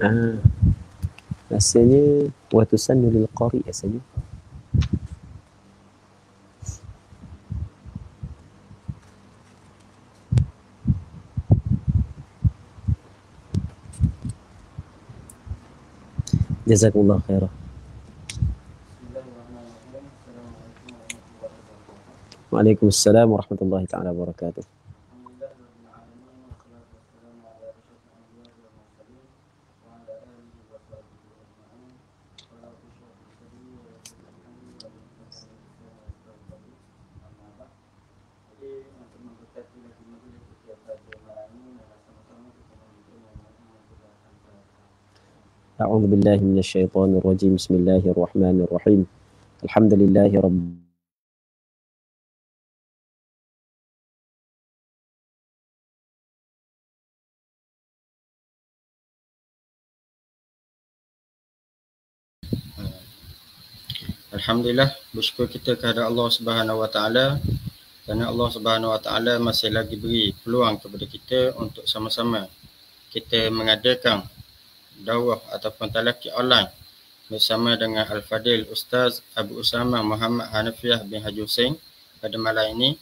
Ah. Rasanya wa tusannu lil qari rasanya. جزاكم الله خيرا وعليكم السلام ورحمة الله تعالى وبركاته billahi minasy syaithanir rajim. Bismillahirrahmanirrahim. Alhamdulillahi Alhamdulillah bersyukur kita kepada Allah Subhanahu Wa Taala kerana Allah Subhanahu Wa Taala masih lagi beri peluang kepada kita untuk sama-sama kita mengadakan dawah ataupun talaki online bersama dengan Al-Fadil Ustaz Abu Usama Muhammad Hanafiah bin Haji Hussein pada malam ini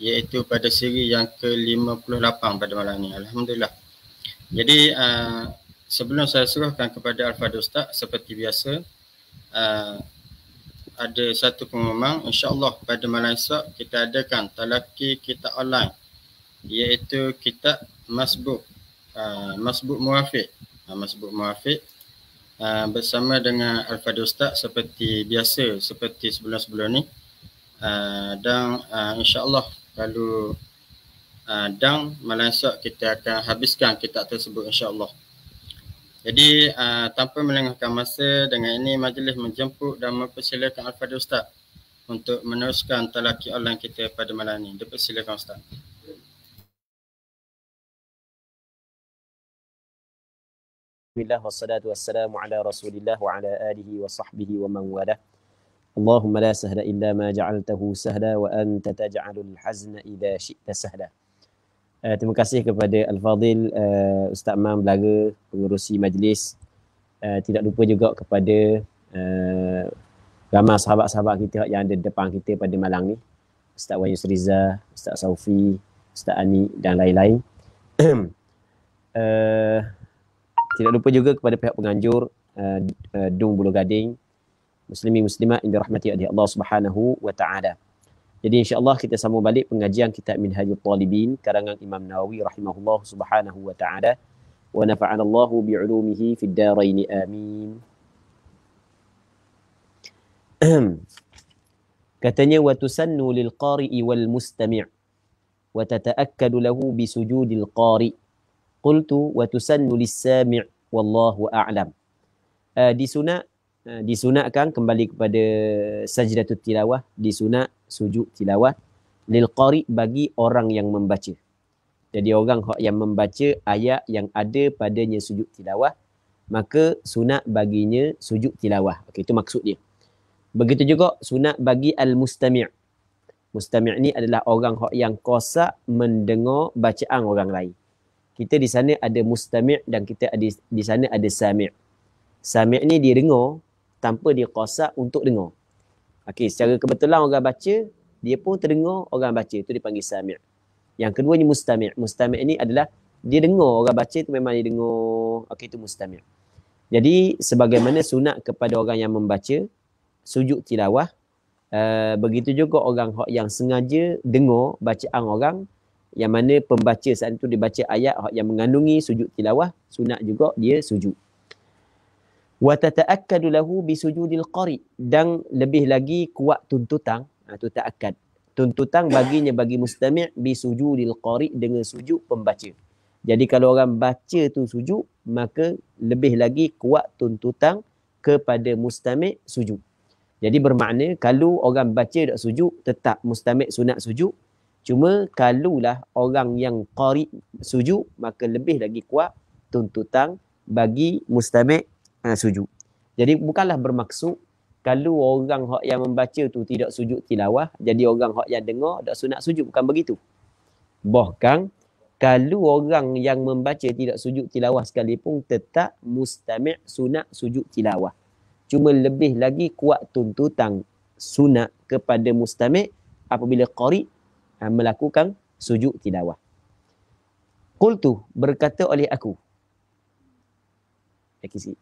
iaitu pada siri yang ke-58 pada malam ini. Alhamdulillah. Jadi uh, sebelum saya serahkan kepada Al-Fadil Ustaz seperti biasa uh, ada satu pengumuman insyaAllah pada malam esok kita adakan talaki kita online iaitu kita Masbuk uh, Masbuk Muafiq sebut ah, Muafiq ah, bersama dengan Alfadi Ustaz seperti biasa seperti sebelum-sebelum ni ah, dan insyaAllah lalu dan malam esok kita akan habiskan kita tersebut insyaAllah jadi tanpa melengahkan masa dengan ini majlis menjemput dan mempersilakan Alfadi Ustaz untuk meneruskan talaki online kita pada malam ini. Dapat silakan Ustaz. Bismillah, wa salatu, wa salamu ala rasulillah wa ala alihi wa sahbihi wa man wala. Allahumma la sahla illa ma ja'altahu sahla wa anta taj'alul hazna idha syi'ta sahla. Uh, terima kasih kepada Al-Fadhil uh, eh, Ustaz Mam Belaga, pengurusi majlis. Uh, tidak lupa juga kepada uh, ramai sahabat-sahabat kita yang ada di depan kita pada malam ni. Ustaz Wayus Riza, Ustaz Saufi, Ustaz Ani dan lain-lain. uh, Tidak lupa juga kepada pihak penganjur uh, uh, Dung Bulu Gading Muslimi Muslimah Indah Rahmati Adi Allah Subhanahu Wa Ta'ala Jadi insyaAllah kita sambung balik pengajian kitab Minhajul Talibin Karangan Imam Nawawi Rahimahullah Subhanahu Wa Ta'ala Wa nafa'anallahu bi'ulumihi fid daraini amin Katanya wa tusannu lil qari'i wal mustami' wa tata'akkadu lahu bi sujudil qari' qultu wa tusannu lis-sami' wallahu a'lam. Uh, disunat uh, disunatkan kembali kepada sajdatut tilawah disunat sujud tilawah lil qari bagi orang yang membaca. Jadi orang yang membaca ayat yang ada padanya sujud tilawah maka sunat baginya sujud tilawah. Okey itu maksud dia. Begitu juga sunat bagi al-mustami' Mustami' ni adalah orang yang kosak mendengar bacaan orang lain kita di sana ada mustami' dan kita ada di sana ada sami'. Sami' ni dia dengar tanpa dia qasa untuk dengar. Okey, secara kebetulan orang baca, dia pun terdengar orang baca. Itu dipanggil sami'. Yang kedua ni mustami'. Mustami' ni adalah dia dengar orang baca tu memang dia dengar. Okey, itu mustami'. Jadi sebagaimana sunat kepada orang yang membaca sujud tilawah, uh, begitu juga orang yang sengaja dengar bacaan orang yang mana pembaca saat itu dibaca ayat yang mengandungi sujud tilawah sunat juga dia sujud wa tata'akkadu lahu bi sujudil qari dan lebih lagi kuat tuntutan atau ha, ta'akkad tuntutan baginya bagi mustami' bi sujudil qari dengan sujud pembaca jadi kalau orang baca tu sujud maka lebih lagi kuat tuntutan kepada mustami' sujud jadi bermakna kalau orang baca tak sujud tetap mustami' sunat sujud Cuma kalulah orang yang qari sujud maka lebih lagi kuat tuntutan bagi mustamik ha, sujud. Jadi bukanlah bermaksud kalau orang hak yang membaca tu tidak sujud tilawah, jadi orang hak yang dengar tak sunat sujud bukan begitu. Bahkan kalau orang yang membaca tidak sujud tilawah sekalipun tetap mustami' sunat sujud tilawah. Cuma lebih lagi kuat tuntutan sunat kepada mustami' apabila qari' Ah, melakukan sujud tilawah. Qultu berkata oleh aku. Lagi sikit.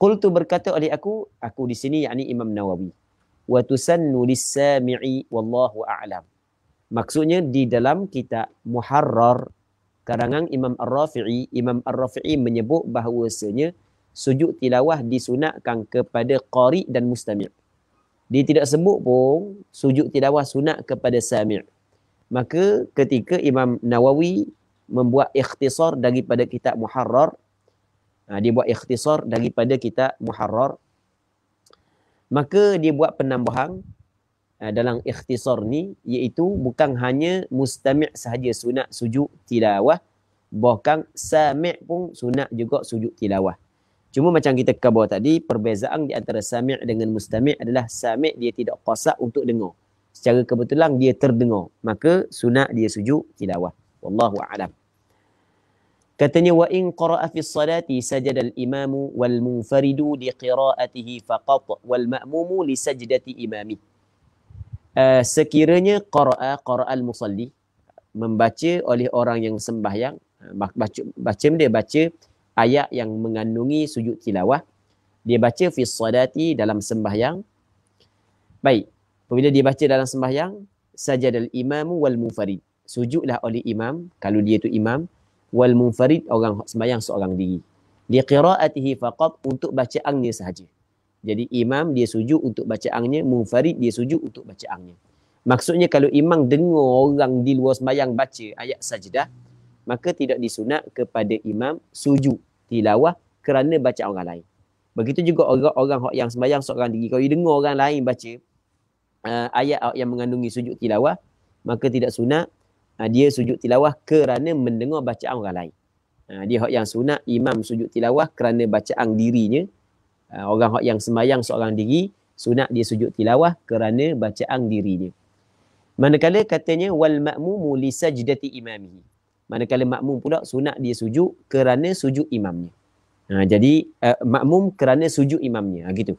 Qultu berkata oleh aku, aku di sini yakni Imam Nawawi. Wa tusannu lis-sami'i wallahu a'lam. Maksudnya di dalam kitab Muharrar karangan Imam Ar-Rafi'i, Imam Ar-Rafi'i menyebut bahawasanya sujud tilawah disunatkan kepada qari dan mustami'. Dia tidak sebut pun sujud tilawah sunat kepada sami' maka ketika Imam Nawawi membuat ikhtisar daripada kitab Muharrar ha, dia buat ikhtisar daripada kitab Muharrar maka dia buat penambahan ha, dalam ikhtisar ni iaitu bukan hanya mustami' sahaja sunat sujud tilawah bahkan sami' pun sunat juga sujud tilawah cuma macam kita kabar tadi perbezaan di antara sami' dengan mustami' adalah sami' dia tidak qasa untuk dengar secara kebetulan dia terdengar maka sunat dia sujud tilawah wallahu alam katanya wa in qara'a fi salati sajada al imam wal munfaridu li qira'atihi faqat wal ma'mumu li sajdati imami eh, sekiranya qara'a qara'a al musalli membaca oleh orang yang sembahyang eh, baca, baca dia baca ayat yang mengandungi sujud tilawah dia baca fi salati dalam sembahyang baik Apabila dia baca dalam sembahyang, sajadal imamu wal mufarid. Sujudlah oleh imam, kalau dia tu imam, wal mufarid orang sembahyang seorang diri. Di qiraatihi faqat untuk baca bacaannya sahaja. Jadi imam dia sujud untuk baca bacaannya, mufarid dia sujud untuk baca bacaannya. Maksudnya kalau imam dengar orang di luar sembahyang baca ayat sajdah, maka tidak disunat kepada imam sujud tilawah kerana baca orang lain. Begitu juga orang-orang yang sembahyang seorang diri. Kalau dia dengar orang lain baca, uh, ayat yang mengandungi sujud tilawah maka tidak sunat uh, dia sujud tilawah kerana mendengar bacaan orang lain. Uh, dia hak yang sunat imam sujud tilawah kerana bacaan dirinya. Uh, orang hak yang semayang seorang diri sunat dia sujud tilawah kerana bacaan dirinya. Manakala katanya wal ma'mumu li sajdati imamihi. Manakala makmum pula sunat dia sujud kerana sujud imamnya. Ha, jadi uh, makmum kerana sujud imamnya. Ha, gitu.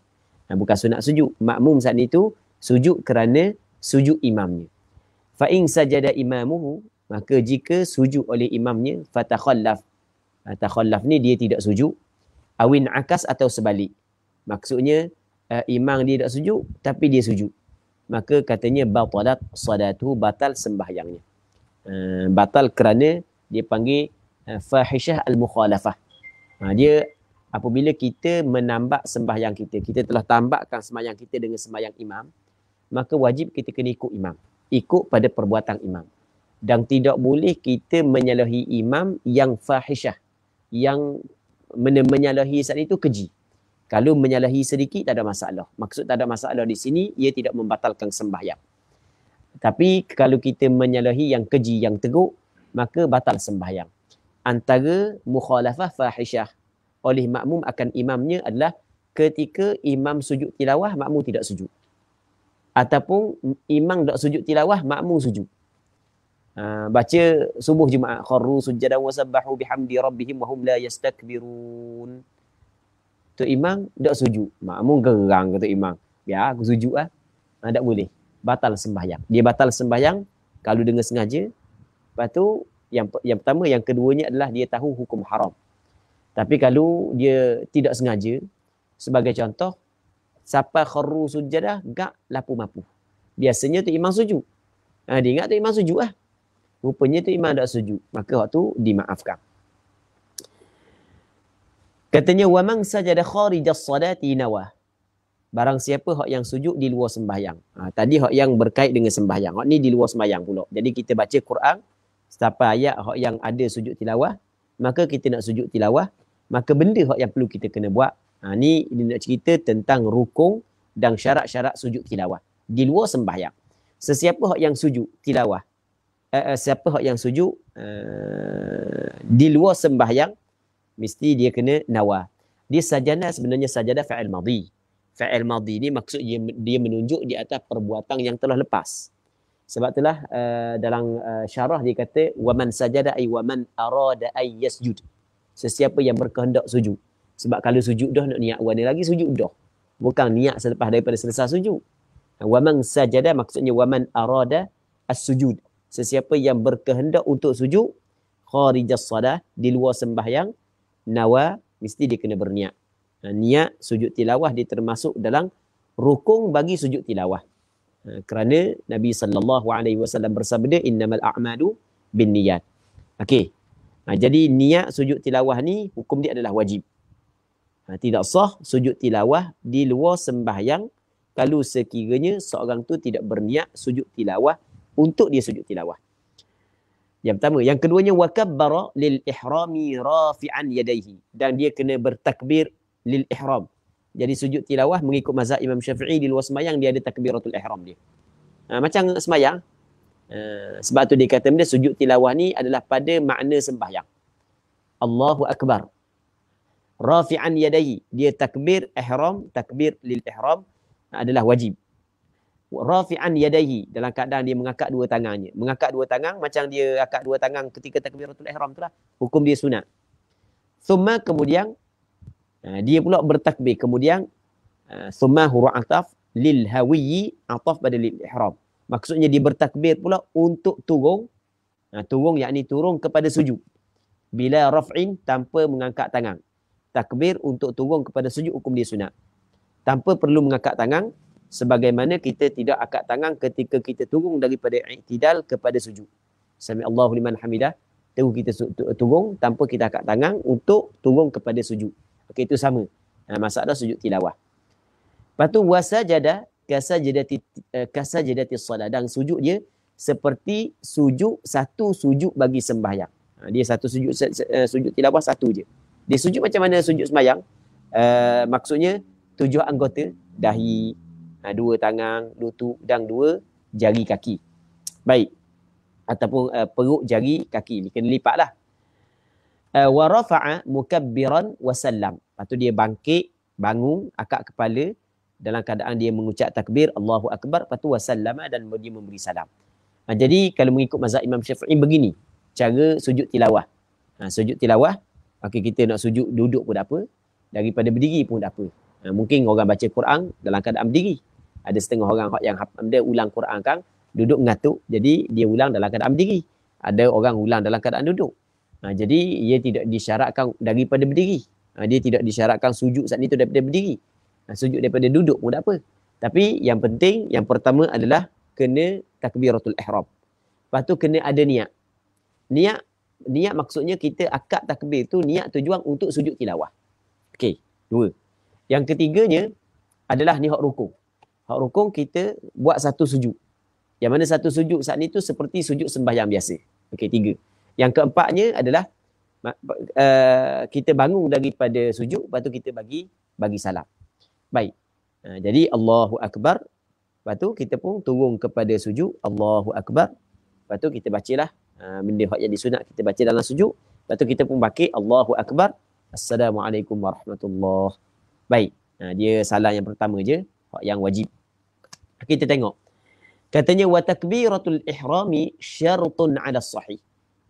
Ha, bukan sunat sujud. Makmum saat itu sujud kerana sujud imamnya fa in sajada imamuhu maka jika sujud oleh imamnya fatakhallaf ha, takhallaf ni dia tidak sujud awin akas atau sebalik maksudnya uh, imam dia tak sujud tapi dia sujud maka katanya batalat salatu batal sembahyangnya uh, batal kerana dia panggil uh, fahishah al-mukhalafah uh, dia apabila kita menambak sembahyang kita kita telah tambakkan sembahyang kita dengan sembahyang imam maka wajib kita kena ikut imam. Ikut pada perbuatan imam. Dan tidak boleh kita menyalahi imam yang fahishah. Yang men- menyalahi saat itu keji. Kalau menyalahi sedikit tak ada masalah. Maksud tak ada masalah di sini, ia tidak membatalkan sembahyang. Tapi kalau kita menyalahi yang keji, yang teguk, maka batal sembahyang. Antara mukhalafah fahishah oleh makmum akan imamnya adalah ketika imam sujud tilawah, makmum tidak sujud ataupun imam dak sujud tilawah makmum sujud Uh, baca subuh jemaah kharru sujadan wa sabbahu bihamdi rabbihim wa hum la yastakbirun tu imam dak sujud makmum gerang kata imam ya aku sujud ah uh, ha, dak boleh batal sembahyang dia batal sembahyang kalau dengar sengaja lepas tu yang yang pertama yang keduanya adalah dia tahu hukum haram tapi kalau dia tidak sengaja sebagai contoh Sapa kharu sujadah gak lapu mapu. Biasanya tu imam sujud. Ha, dia ingat tu imam sujud lah. Rupanya tu imam tak sujud. Maka waktu dimaafkan. Katanya wa man sajada kharijas salati nawah. Barang siapa hak yang sujud di luar sembahyang. Ha, tadi hak yang berkait dengan sembahyang. Hak ni di luar sembahyang pula. Jadi kita baca Quran. Setapa ayat hak yang ada sujud tilawah. Maka kita nak sujud tilawah. Maka benda hak yang perlu kita kena buat Ha, ni dia nak cerita tentang rukung dan syarat-syarat sujud tilawah. Di luar sembahyang. Sesiapa yang sujud tilawah. Eh, eh, siapa yang sujud uh, di luar sembahyang. Mesti dia kena nawah. Dia sajana sebenarnya sajadah fa'il madhi. Fa'il madhi ni maksud dia, dia menunjuk di atas perbuatan yang telah lepas. Sebab itulah uh, dalam uh, syarah dia kata waman sajada ay waman arada ay yasjud. Sesiapa yang berkehendak sujud. Sebab kalau sujud dah nak niat wani lagi sujud dah. Bukan niat selepas daripada selesai sujud. Waman sajada maksudnya waman arada as-sujud. Sesiapa yang berkehendak untuk sujud kharijas salah di luar sembahyang nawa mesti dia kena berniat. Ha, niat sujud tilawah dia termasuk dalam rukun bagi sujud tilawah. Ha, kerana Nabi saw alaihi wasallam bersabda innamal bin niat. Okey. Ha, jadi niat sujud tilawah ni hukum dia adalah wajib. Ha, tidak sah sujud tilawah di luar sembahyang kalau sekiranya seorang tu tidak berniat sujud tilawah untuk dia sujud tilawah. Yang pertama, yang keduanya waqabara lil ihrami rafi'an yadaihi dan dia kena bertakbir lil ihram. Jadi sujud tilawah mengikut mazhab Imam Syafi'i di luar sembahyang dia ada takbiratul ihram dia. Ha, macam sembahyang. Uh, sebab tu dia kata benda sujud tilawah ni adalah pada makna sembahyang. Allahu akbar rafi'an yadayhi dia takbir ihram takbir lil ihram adalah wajib rafi'an yadayhi dalam keadaan dia mengangkat dua tangannya mengangkat dua tangan macam dia angkat dua tangan ketika takbiratul ihram itulah hukum dia sunat Suma kemudian eh, dia pula bertakbir kemudian summa eh, huru ataf lil hawiyyi ataf pada lil ihram maksudnya dia bertakbir pula untuk turun eh, turun yakni turung kepada sujud bila raf'in tanpa mengangkat tangan takbir untuk turun kepada sujud hukum dia sunat. Tanpa perlu mengakak tangan sebagaimana kita tidak akak tangan ketika kita turun daripada i'tidal kepada sujud. Sami Allahu liman hamidah. Tunggu kita turun tanpa kita akak tangan untuk turun kepada sujud. Okey itu sama. masalah sujud tilawah. Lepas tu wasa jada kasa jadati eh, kasa jadati salat dan sujud dia seperti sujud satu sujud bagi sembahyang. Ha, dia satu sujud eh, sujud tilawah satu je. Dia sujud macam mana sujud semayang. Uh, eh, maksudnya tujuh anggota dahi, uh, dua tangan, lutut dan dua jari kaki. Baik. Ataupun uh, perut jari kaki. Dia kena lipatlah. Uh, wa mukabbiran wa Lepas tu dia bangkit, bangun, akak kepala dalam keadaan dia mengucap takbir Allahu akbar lepas tu wasallama dan dia memberi salam. Ha, jadi kalau mengikut mazhab Imam Syafi'i begini cara sujud tilawah. Ha, sujud tilawah Okay, kita nak sujud duduk pun tak apa. Daripada berdiri pun tak apa. Ha, mungkin orang baca Quran dalam keadaan berdiri. Ada setengah orang yang dia ulang Quran kan. Duduk mengatuk. Jadi dia ulang dalam keadaan berdiri. Ada orang ulang dalam keadaan duduk. Ha, jadi ia tidak disyaratkan daripada berdiri. Ha, dia tidak disyaratkan sujud saat itu daripada berdiri. Ha, sujud daripada duduk pun tak apa. Tapi yang penting, yang pertama adalah kena takbiratul ihram. Lepas tu kena ada niat. Niat niat maksudnya kita akad takbir tu niat tujuan untuk sujud tilawah. Okey, dua. Yang ketiganya adalah ni hak rukun. Hak rukun kita buat satu sujud. Yang mana satu sujud saat ni tu seperti sujud sembahyang biasa. Okey, tiga. Yang keempatnya adalah uh, kita bangun daripada sujud lepas tu kita bagi bagi salam. Baik. Uh, jadi Allahu Akbar lepas tu kita pun turun kepada sujud Allahu Akbar lepas tu kita bacalah Ah, benda yang jadi sunat kita baca dalam sujud lepas tu kita pun bakit Allahu akbar assalamualaikum warahmatullahi baik ha, dia salam yang pertama je yang wajib kita tengok katanya wa takbiratul ihrami syartun ala sahih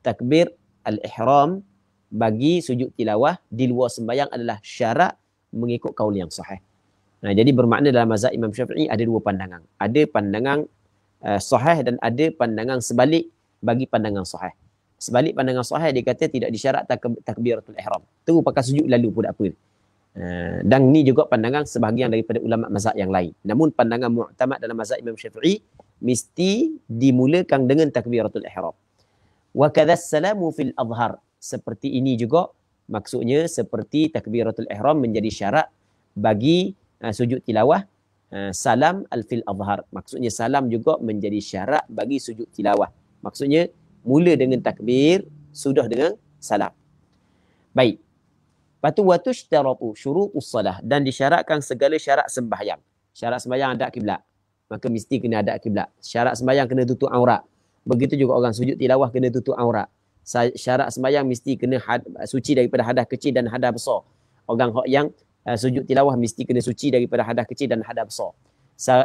takbir al ihram bagi sujud tilawah di luar sembayang adalah syarat mengikut kaul yang sahih Nah, jadi bermakna dalam mazhab Imam Syafi'i ada dua pandangan. Ada pandangan uh, sahih dan ada pandangan sebalik bagi pandangan sahih. Sebalik pandangan sahih dia kata tidak disyarat takbiratul ihram. Terus pakai sujud lalu pun apa. Uh, dan ni juga pandangan sebahagian daripada ulama mazhab yang lain. Namun pandangan mu'tamad dalam mazhab Imam Syafi'i mesti dimulakan dengan takbiratul ihram. Wa kadha salamu fil azhar. Seperti ini juga maksudnya seperti takbiratul ihram menjadi syarat bagi uh, sujud tilawah uh, salam al fil azhar. Maksudnya salam juga menjadi syarat bagi sujud tilawah. Maksudnya mula dengan takbir, sudah dengan salam. Baik. Patu watu syaratu syurutus salah dan disyaratkan segala syarat sembahyang. Syarat sembahyang ada kiblat. Maka mesti kena ada kiblat. Syarat sembahyang kena tutup aurat. Begitu juga orang sujud tilawah kena tutup aurat. Syarat sembahyang mesti kena had, suci daripada hadah kecil dan hadah besar. Orang hok yang uh, sujud tilawah mesti kena suci daripada hadah kecil dan hadah besar.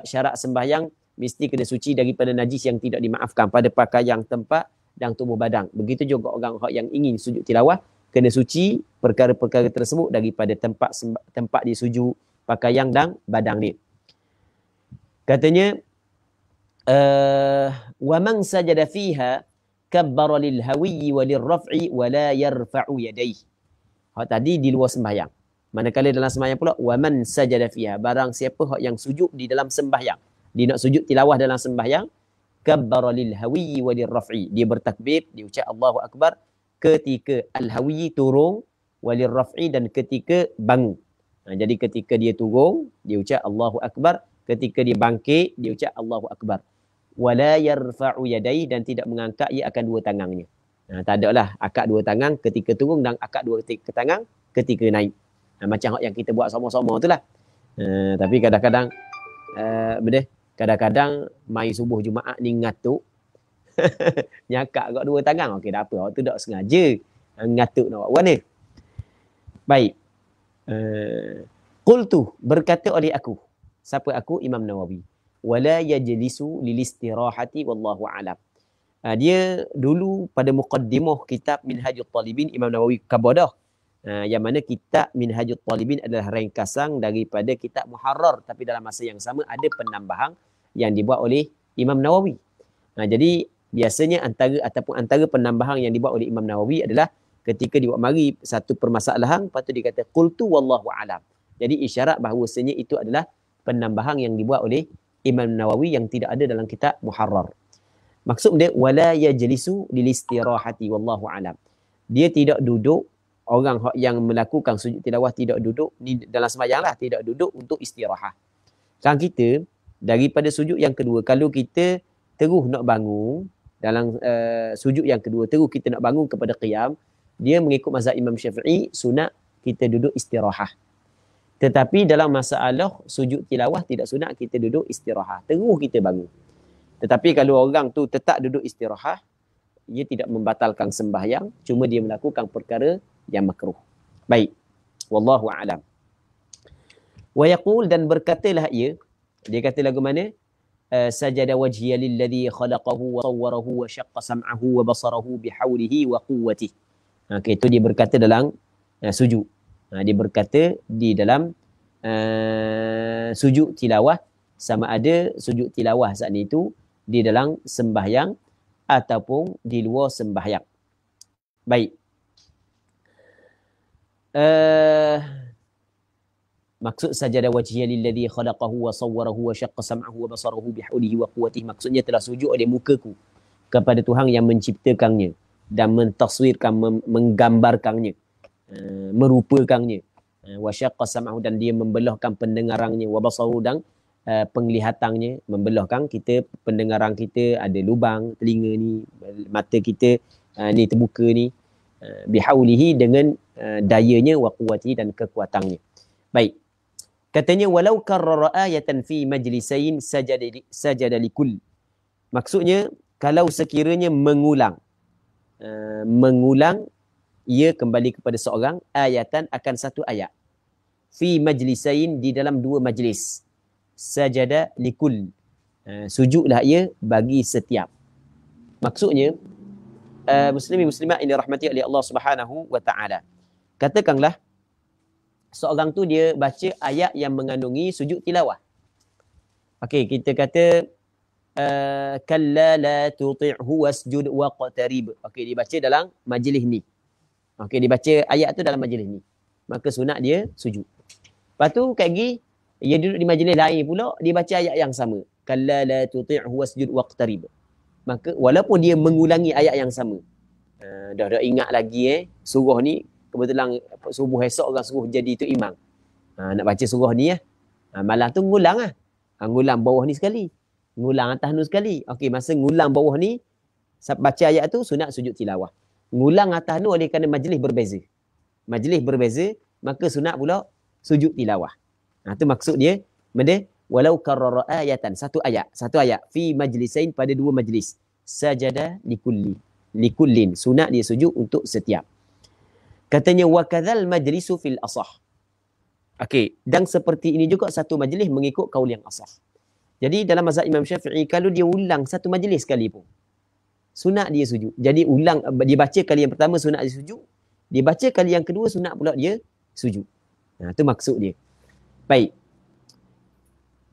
Syarat sembahyang mesti kena suci daripada najis yang tidak dimaafkan pada pakaian tempat dan tubuh badan. Begitu juga orang yang ingin sujud tilawah kena suci perkara-perkara tersebut daripada tempat tempat dia sujud, pakaian dan badan dia. Katanya eh, wa man sajada fiha kabbara lil hawi wa lir raf'i wa la yarfa'u yadayhi. tadi di luar sembahyang. Manakala dalam sembahyang pula wa man sajada fiha barang siapa yang sujud di dalam sembahyang dia nak sujud tilawah dalam sembahyang kabbara lil hawi walir raf'i dia bertakbir dia ucap Allahu akbar ketika al hawi turun walir raf'i dan ketika bangun ha, jadi ketika dia turun dia ucap Allahu akbar ketika dia bangkit dia ucap Allahu akbar wala yarfa'u yadai dan tidak mengangkat ia akan dua tangannya ha, tak ada lah akak dua tangan ketika turun dan akak dua ketika tangan ketika naik ha, macam yang kita buat sama-sama itulah ha, tapi kadang-kadang uh, eh, benda Kadang-kadang mai subuh Jumaat ni ngatuk. Nyakak kat dua tangan. Okey dah apa. Waktu tak sengaja ngatuk nak buat warna. Baik. Eh, Qultu uh, berkata oleh aku. Siapa aku? Imam Nawawi. Wala yajlisu lilistirahati wallahu alam. Uh, dia dulu pada muqaddimah kitab Minhajul Talibin Imam Nawawi Kabadah Ah, yang mana kitab Minhajul Talibin adalah ringkasan daripada kitab Muharrar tapi dalam masa yang sama ada penambahan yang dibuat oleh Imam Nawawi. Nah, jadi biasanya antara ataupun antara penambahan yang dibuat oleh Imam Nawawi adalah ketika dibuat mari satu permasalahan patut dikata qultu wallahu alam. Jadi isyarat bahawasanya itu adalah penambahan yang dibuat oleh Imam Nawawi yang tidak ada dalam kitab Muharrar. Maksud dia wala yajlisu lil istirahati wallahu alam. Dia tidak duduk orang yang melakukan sujud tilawah tidak duduk ni dalam sembahyang tidak duduk untuk istirahat. Sang kita daripada sujud yang kedua kalau kita terus nak bangun dalam uh, sujud yang kedua terus kita nak bangun kepada qiyam dia mengikut mazhab Imam Syafi'i sunat kita duduk istirahat. Tetapi dalam masalah sujud tilawah tidak sunat kita duduk istirahat. Terus kita bangun. Tetapi kalau orang tu tetap duduk istirahat, dia tidak membatalkan sembahyang. Cuma dia melakukan perkara yang makruh. Baik. Wallahu a'lam. Wa yaqul dan berkatalah ia, dia kata lagu mana? Eh, sajada wajhiya lilladhi khalaqahu wa sawwarahu wa syaqqa sam'ahu wa basarahu bihawlihi wa quwwatihi. Ha, okay, itu dia berkata dalam uh, eh, sujud. Ha, dia berkata di dalam uh, eh, sujud tilawah sama ada suju tilawah saat itu di dalam sembahyang ataupun di luar sembahyang. Baik. Eh, maksud sajadah wajhiyan lillazi khalaqahu wa sawwarahu wa syaqqa sam'ahu wa basarahu bihulihi wa quwwatihi maksudnya telah sujud oleh mukaku kepada Tuhan yang menciptakannya dan mentaswirkan menggambarkannya eh, merupakannya eh, wa syaqqa sam'ahu dan dia membelahkan pendengarannya wa basarahu dan Uh, penglihatannya membelahkan kita pendengaran kita ada lubang telinga ni mata kita uh, ni terbuka ni Eh, bihaulihi dengan uh, dayanya wa kuwati dan kekuatannya. Baik. Katanya walau karrara ayatan fi majlisain sajada sajada kul. Maksudnya kalau sekiranya mengulang uh, mengulang ia kembali kepada seorang ayatan akan satu ayat. Fi majlisain di dalam dua majlis. Sajada likul. Uh, sujudlah ia bagi setiap. Maksudnya uh, muslimin muslimat yang dirahmati oleh Allah Subhanahu wa taala. Katakanlah seorang tu dia baca ayat yang mengandungi sujud tilawah. Okey, kita kata eh, kalla la tuti'hu wasjud waqtarib. Okey, dia baca dalam majlis ni. Okey, dia baca ayat tu dalam majlis ni. Maka sunat dia sujud. Lepas tu kat pergi dia duduk di majlis lain pula dia baca ayat yang sama. Kalla la tuti'hu wasjud waqtarib maka walaupun dia mengulangi ayat yang sama uh, dah dah ingat lagi eh surah ni kebetulan subuh esok orang suruh jadi tu imam uh, nak baca surah ni ya eh. uh, malam tu ngulang ah uh, ngulang bawah ni sekali ngulang atas ni sekali okey masa ngulang bawah ni baca ayat tu sunat sujud tilawah ngulang atas ni oleh kerana majlis berbeza majlis berbeza maka sunat pula sujud tilawah uh, tu maksud dia benda walau karara ayatan satu ayat satu ayat fi majlisain pada dua majlis sajada likulli likullin sunat dia sujud untuk setiap katanya wa kadzal majlisu fil asah okey dan seperti ini juga satu majlis mengikut kaul yang asah jadi dalam mazhab Imam Syafi'i kalau dia ulang satu majlis sekali pun sunat dia sujud jadi ulang dibaca kali yang pertama sunat dia sujud dibaca kali yang kedua sunat pula dia sujud nah tu maksud dia baik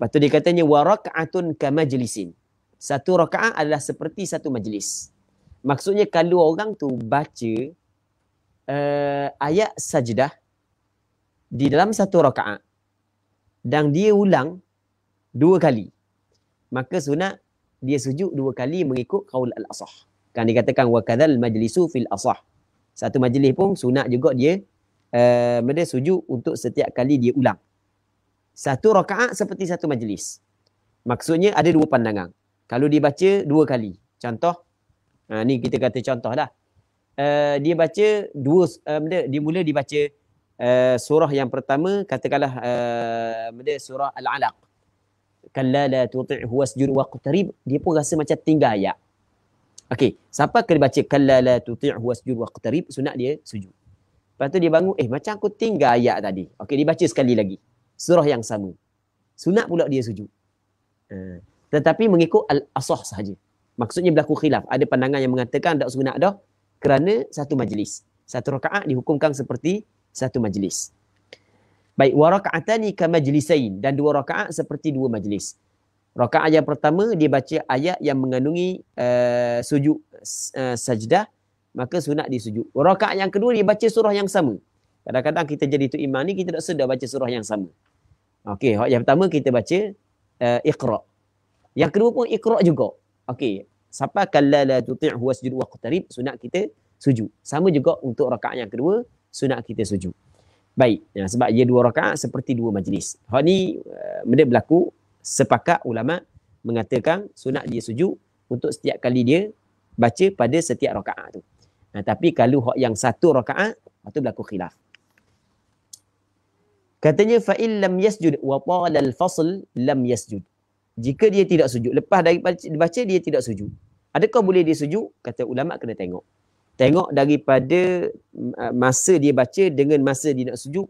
Lepas tu dia katanya wa raka'atun ka majlisin. Satu raka'ah adalah seperti satu majlis. Maksudnya kalau orang tu baca uh, ayat sajdah di dalam satu raka'ah dan dia ulang dua kali. Maka sunat dia sujud dua kali mengikut qaul al-asah. Kan dikatakan wa kadzal majlisu fil asah. Satu majlis pun sunat juga dia uh, eh, mereka sujud untuk setiap kali dia ulang satu rakaat seperti satu majlis. Maksudnya ada dua pandangan. Kalau dibaca dua kali. Contoh, ha, ni kita kata contoh dah. Uh, eh, dia baca dua, uh, benda, dia mula dibaca uh, surah yang pertama, katakanlah uh, benda, surah Al-Alaq. Kalla la tuti'hu wasjud waqtarib. Dia pun rasa macam tinggal ayat. Okey, siapa kena baca kalla la tuti'hu wasjud waqtarib, sunat dia sujud. Lepas tu dia bangun, eh macam aku tinggal ayat tadi. Okey, dia baca sekali lagi surah yang sama. Sunat pula dia sujud. Uh, tetapi mengikut al-asah sahaja. Maksudnya berlaku khilaf. Ada pandangan yang mengatakan tak sunat dah kerana satu majlis. Satu rakaat dihukumkan seperti satu majlis. Baik, wa raka'atani ka majlisain. Dan dua rakaat seperti dua majlis. Rakaat yang pertama, dia baca ayat yang mengandungi uh, sujud uh, sajdah. Maka sunat di sujud. Rakaat yang kedua, dia baca surah yang sama. Kadang-kadang kita jadi tu imam ni, kita tak sedar baca surah yang sama. Okey, yang pertama kita baca uh, Iqra. Yang kedua pun Iqra juga. Okey, sapa kallala tuti' huwa sujud waqtarib sunat kita sujud. Sama juga untuk rakaat yang kedua sunat kita sujud. Baik, ya, sebab dia dua rakaat seperti dua majlis. Hal ni uh, benda berlaku sepakat ulama mengatakan sunat dia sujud untuk setiap kali dia baca pada setiap rakaat tu. Nah, tapi kalau hak yang satu rakaat, itu berlaku khilaf. Katanya fa in lam yasjud wa talal fasl lam yasjud. Jika dia tidak sujud, lepas daripada baca dia tidak sujud. Adakah boleh dia sujud? Kata ulama kena tengok. Tengok daripada uh, masa dia baca dengan masa dia nak sujud,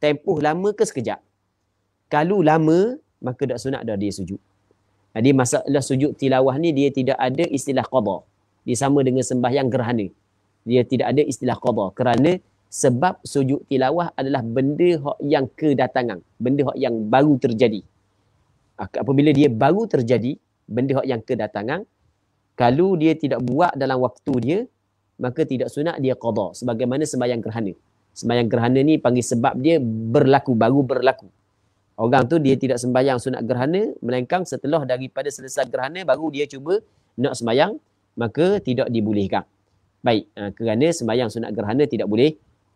tempoh lama ke sekejap. Kalau lama, maka tak sunat dah dia sujud. Jadi masalah sujud tilawah ni dia tidak ada istilah qadha. Dia sama dengan sembahyang gerhana. Dia tidak ada istilah qadha kerana sebab sujud tilawah adalah benda yang kedatangan benda yang baru terjadi ah, apabila dia baru terjadi benda yang kedatangan kalau dia tidak buat dalam waktu dia maka tidak sunat dia qada sebagaimana sembahyang gerhana sembahyang gerhana ni panggil sebab dia berlaku baru berlaku orang tu dia tidak sembahyang sunat gerhana melainkan setelah daripada selesai gerhana baru dia cuba nak sembahyang maka tidak dibolehkan baik ah, kerana sembahyang sunat gerhana tidak boleh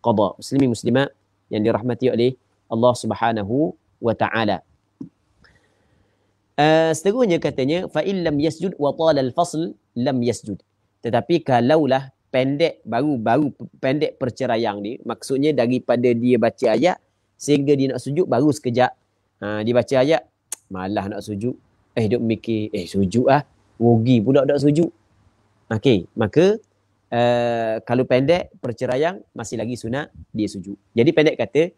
qada muslimin muslimat yang dirahmati oleh Allah Subhanahu wa taala Uh, seterusnya katanya fa illam yasjud wa tala al-fasl lam yasjud tetapi kalaulah pendek baru-baru pendek perceraian ni maksudnya daripada dia baca ayat sehingga dia nak sujud baru sekejap uh, dia baca ayat malah nak sujud eh duk mikir eh sujud ah rugi pula tak sujud okey maka Eh, kalau pendek perceraian masih lagi sunat dia sujud. Jadi pendek kata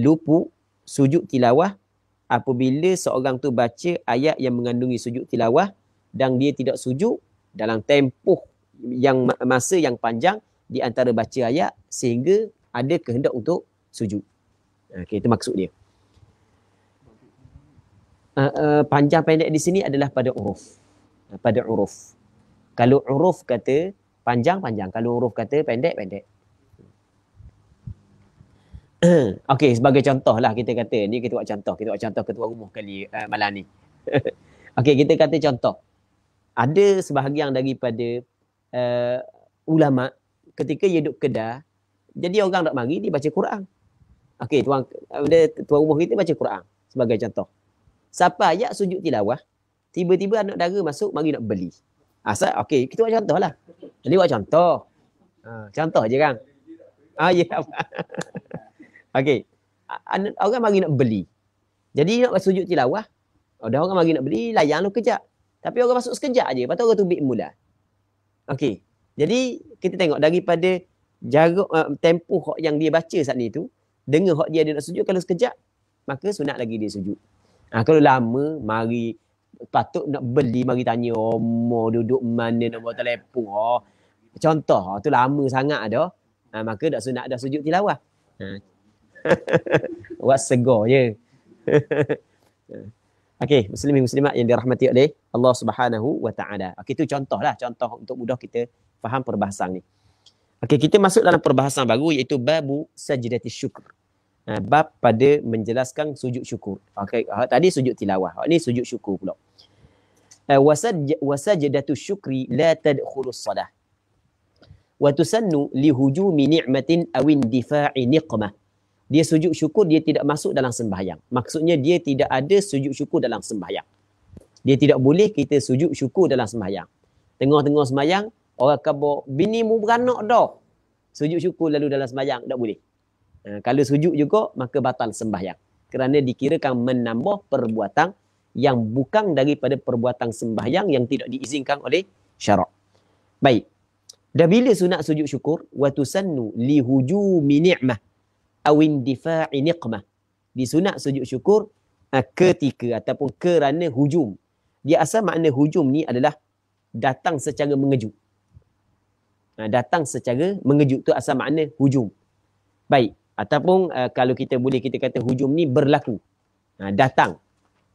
lupu sujud tilawah apabila seorang tu baca ayat yang mengandungi sujud tilawah dan dia tidak sujud dalam tempoh yang masa yang panjang di antara baca ayat sehingga ada kehendak untuk sujud. Eh, okey itu maksud dia. Uh, uh, panjang pendek di sini adalah pada uruf. Pada uruf. Kalau uruf kata panjang panjang kalau huruf kata pendek pendek Okey, sebagai contoh lah kita kata. Ni kita buat contoh. Kita buat contoh ketua rumah kali uh, malam ni. Okey, kita kata contoh. Ada sebahagian daripada uh, ulama ketika dia duduk kedah, jadi orang nak mari dia baca Quran. Okey, tuan ada tuan rumah kita baca Quran sebagai contoh. Siapa ayat sujud tilawah, tiba-tiba anak dara masuk mari nak beli. Asal ah, okey, kita buat contoh lah. Jadi buat contoh. Ha, contoh je kan. Ah, ya. Okey. Orang mari nak beli. Jadi nak masuk sujud tilawah. Ada oh, orang mari nak beli, layan lu kejap. Tapi orang masuk sekejap aje. Lepas tu orang tubik mula. Okey. Jadi kita tengok daripada jarak uh, eh, tempoh hok yang dia baca saat ni tu, dengar hok dia, dia nak sujud kalau sekejap, maka sunat lagi dia sujud. Ha, kalau lama mari patut nak beli mari tanya oh, mau duduk mana nombor telefon oh contoh ha, tu lama sangat ada ha, ah, maka dah sunat dah sujud tilawah ha. buat segar je okey muslimin muslimat yang dirahmati oleh Allah Subhanahu wa taala okey tu contohlah contoh untuk mudah kita faham perbahasan ni okey kita masuk dalam perbahasan baru iaitu babu sajdati syukur ha, bab pada menjelaskan sujud syukur okey ha, tadi sujud tilawah ha, ni sujud syukur pula eh, wasajdatu syukri la tadkhulus salah wa tusannu li hujumi ni'matin awin difa'i niqmah. Dia sujud syukur, dia tidak masuk dalam sembahyang. Maksudnya dia tidak ada sujud syukur dalam sembahyang. Dia tidak boleh kita sujud syukur dalam sembahyang. Tengah-tengah sembahyang, orang kabur, bini mu beranak dah. Sujud syukur lalu dalam sembahyang, tak boleh. Ha, kalau sujud juga, maka batal sembahyang. Kerana dikirakan menambah perbuatan yang bukan daripada perbuatan sembahyang yang tidak diizinkan oleh syarak. Baik. Dah bila sunat sujud syukur? Watusannu lihujumi ni'mah awin difa'i niqmah. Di sunat sujud syukur eh, ketika ataupun kerana hujum. Dia asal makna hujum ni adalah datang secara mengejut. Ha, datang secara mengejut tu asal makna hujum. Baik. Ataupun eh, kalau kita boleh kita kata hujum ni berlaku. Ha, datang.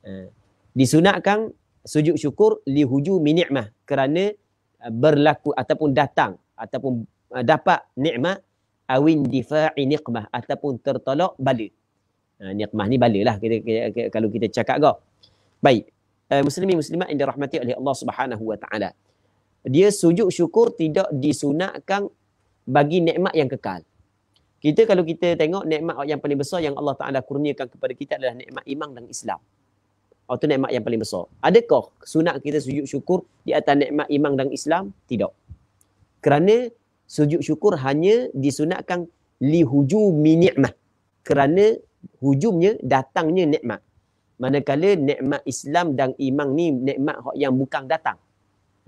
Ha, disunatkan sujud syukur lihujumi ni'mah kerana Eh, berlaku ataupun datang ataupun uh, dapat nikmat awin difa'i nikmah ataupun tertolak bala. Ha, nikmah ni bala kita, kita, kita, kalau kita cakap kau. Baik. Uh, muslimin muslimat yang dirahmati oleh Allah Subhanahu wa taala. Dia sujud syukur tidak disunatkan bagi nikmat yang kekal. Kita kalau kita tengok nikmat yang paling besar yang Allah Taala kurniakan kepada kita adalah nikmat iman dan Islam. Itu oh, nikmat yang paling besar. Adakah sunat kita sujud syukur di atas nikmat iman dan Islam? Tidak. Kerana sujud syukur hanya disunatkan li hujumi ni'mah. Kerana hujumnya datangnya nikmat. Manakala nikmat Islam dan iman ni nikmat hak yang bukan datang.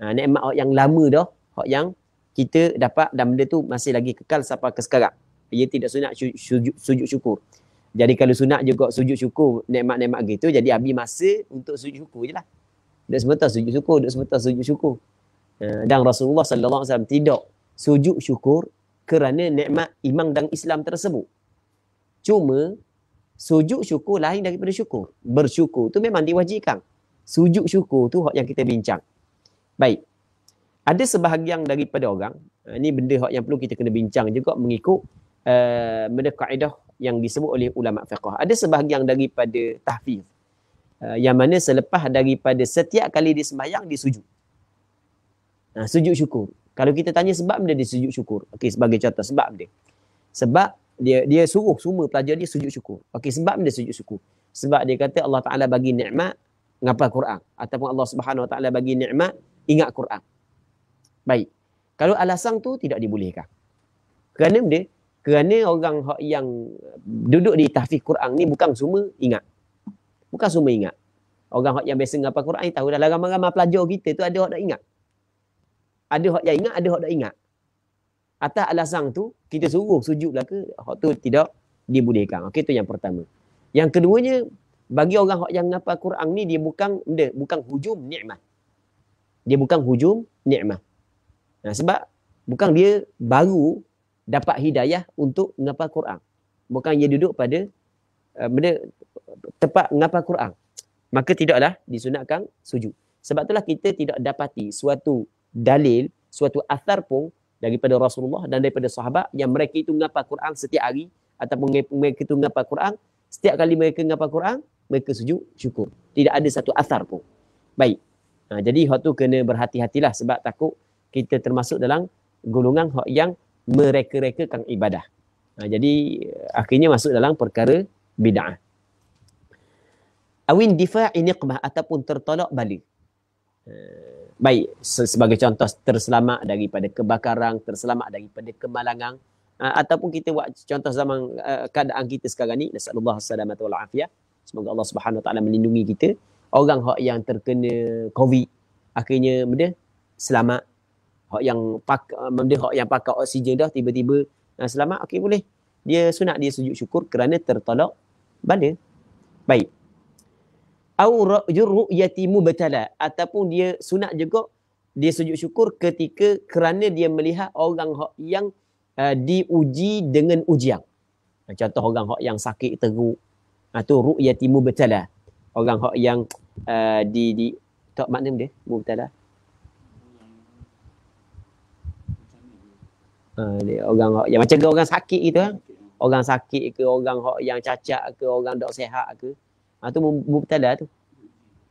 Ha, nikmat yang lama dah, hak yang kita dapat dan benda tu masih lagi kekal sampai ke sekarang. Ia tidak sunat sujud syukur. Jadi kalau sunat juga sujud syukur nikmat-nikmat gitu jadi habis masa untuk sujud syukur je jelah. Duduk sebentar sujud syukur, duduk sebentar sujud syukur. Eh, dan Rasulullah sallallahu alaihi wasallam tidak sujud syukur kerana nikmat iman dan Islam tersebut. Cuma sujud syukur lain daripada syukur. Bersyukur tu memang diwajibkan. Sujud syukur tu hak yang kita bincang. Baik. Ada sebahagian daripada orang, ini eh, benda hak yang perlu kita kena bincang juga mengikut Eh, benda kaedah yang disebut oleh ulama fiqh. Ada sebahagian daripada tahfiz. Uh, yang mana selepas daripada setiap kali dia sembahyang dia sujud. Nah, ha, sujud syukur. Kalau kita tanya sebab benda dia sujud syukur. Okey sebagai contoh sebab dia. Sebab dia dia suruh semua pelajar dia sujud syukur. Okey sebab benda sujud syukur. Sebab dia kata Allah Taala bagi nikmat ngapa Quran ataupun Allah Subhanahu Wa Taala bagi nikmat ingat Quran. Baik. Kalau alasan tu tidak dibolehkan. Kerana dia kerana orang yang eh, duduk di tahfiz Quran ni bukan semua ingat. Bukan semua ingat. Orang yang biasa ngapa Quran ni tahu dah lah ramai-ramai pelajar kita tu ada orang tak ingat. Ada orang yang ingat, ada orang tak ingat. Atas alasan tu, kita suruh sujud lah ke, orang tu tidak dibolehkan. Okey, tu yang pertama. Yang keduanya, bagi orang yang ngapa Quran ni, dia bukan, dia bukan hujum ni'mah. Dia bukan hujum ni'mah. Nah, sebab bukan dia baru dapat hidayah untuk ngapa Quran. Bukan ia duduk pada uh, benda tempat mengapa Quran. Maka tidaklah disunatkan sujud. Sebab itulah kita tidak dapati suatu dalil, suatu asar pun daripada Rasulullah dan daripada sahabat yang mereka itu ngapa Quran setiap hari ataupun mereka itu ngapa Quran setiap kali mereka ngapa Quran mereka sujud syukur. Tidak ada satu asar pun. Baik. Ha, jadi tu kena berhati-hatilah sebab takut kita termasuk dalam golongan yang mereka-rekakan ibadah. Ha, jadi akhirnya masuk dalam perkara bid'ah. Awin difa'i niqmah ataupun tertolak balik. Ha, baik, sebagai contoh terselamat daripada kebakaran, terselamat daripada kemalangan ha, ataupun kita buat contoh zaman uh, keadaan kita sekarang ni, nasallahu alaihi wa afiyah. Semoga Allah Subhanahu taala melindungi kita. Orang yang terkena COVID akhirnya benda selamat hok yang pak benda hok yang pakai oksigen dah tiba-tiba uh, selamat okey boleh dia sunat dia sujud syukur kerana tertolak bala baik au ru'yati mubtala ataupun dia sunat juga dia sujud syukur ketika kerana dia melihat orang hok yang uh, diuji dengan ujian contoh orang hok yang sakit teruk ha, tu ru'yati mubtala orang hok yang uh, di di tak makna dia mubtala Ha, dia orang yang macam ke orang sakit gitu kan. Ha. Orang sakit ke orang yang cacat ke orang dok sehat ke. Ha, tu mubtada tu.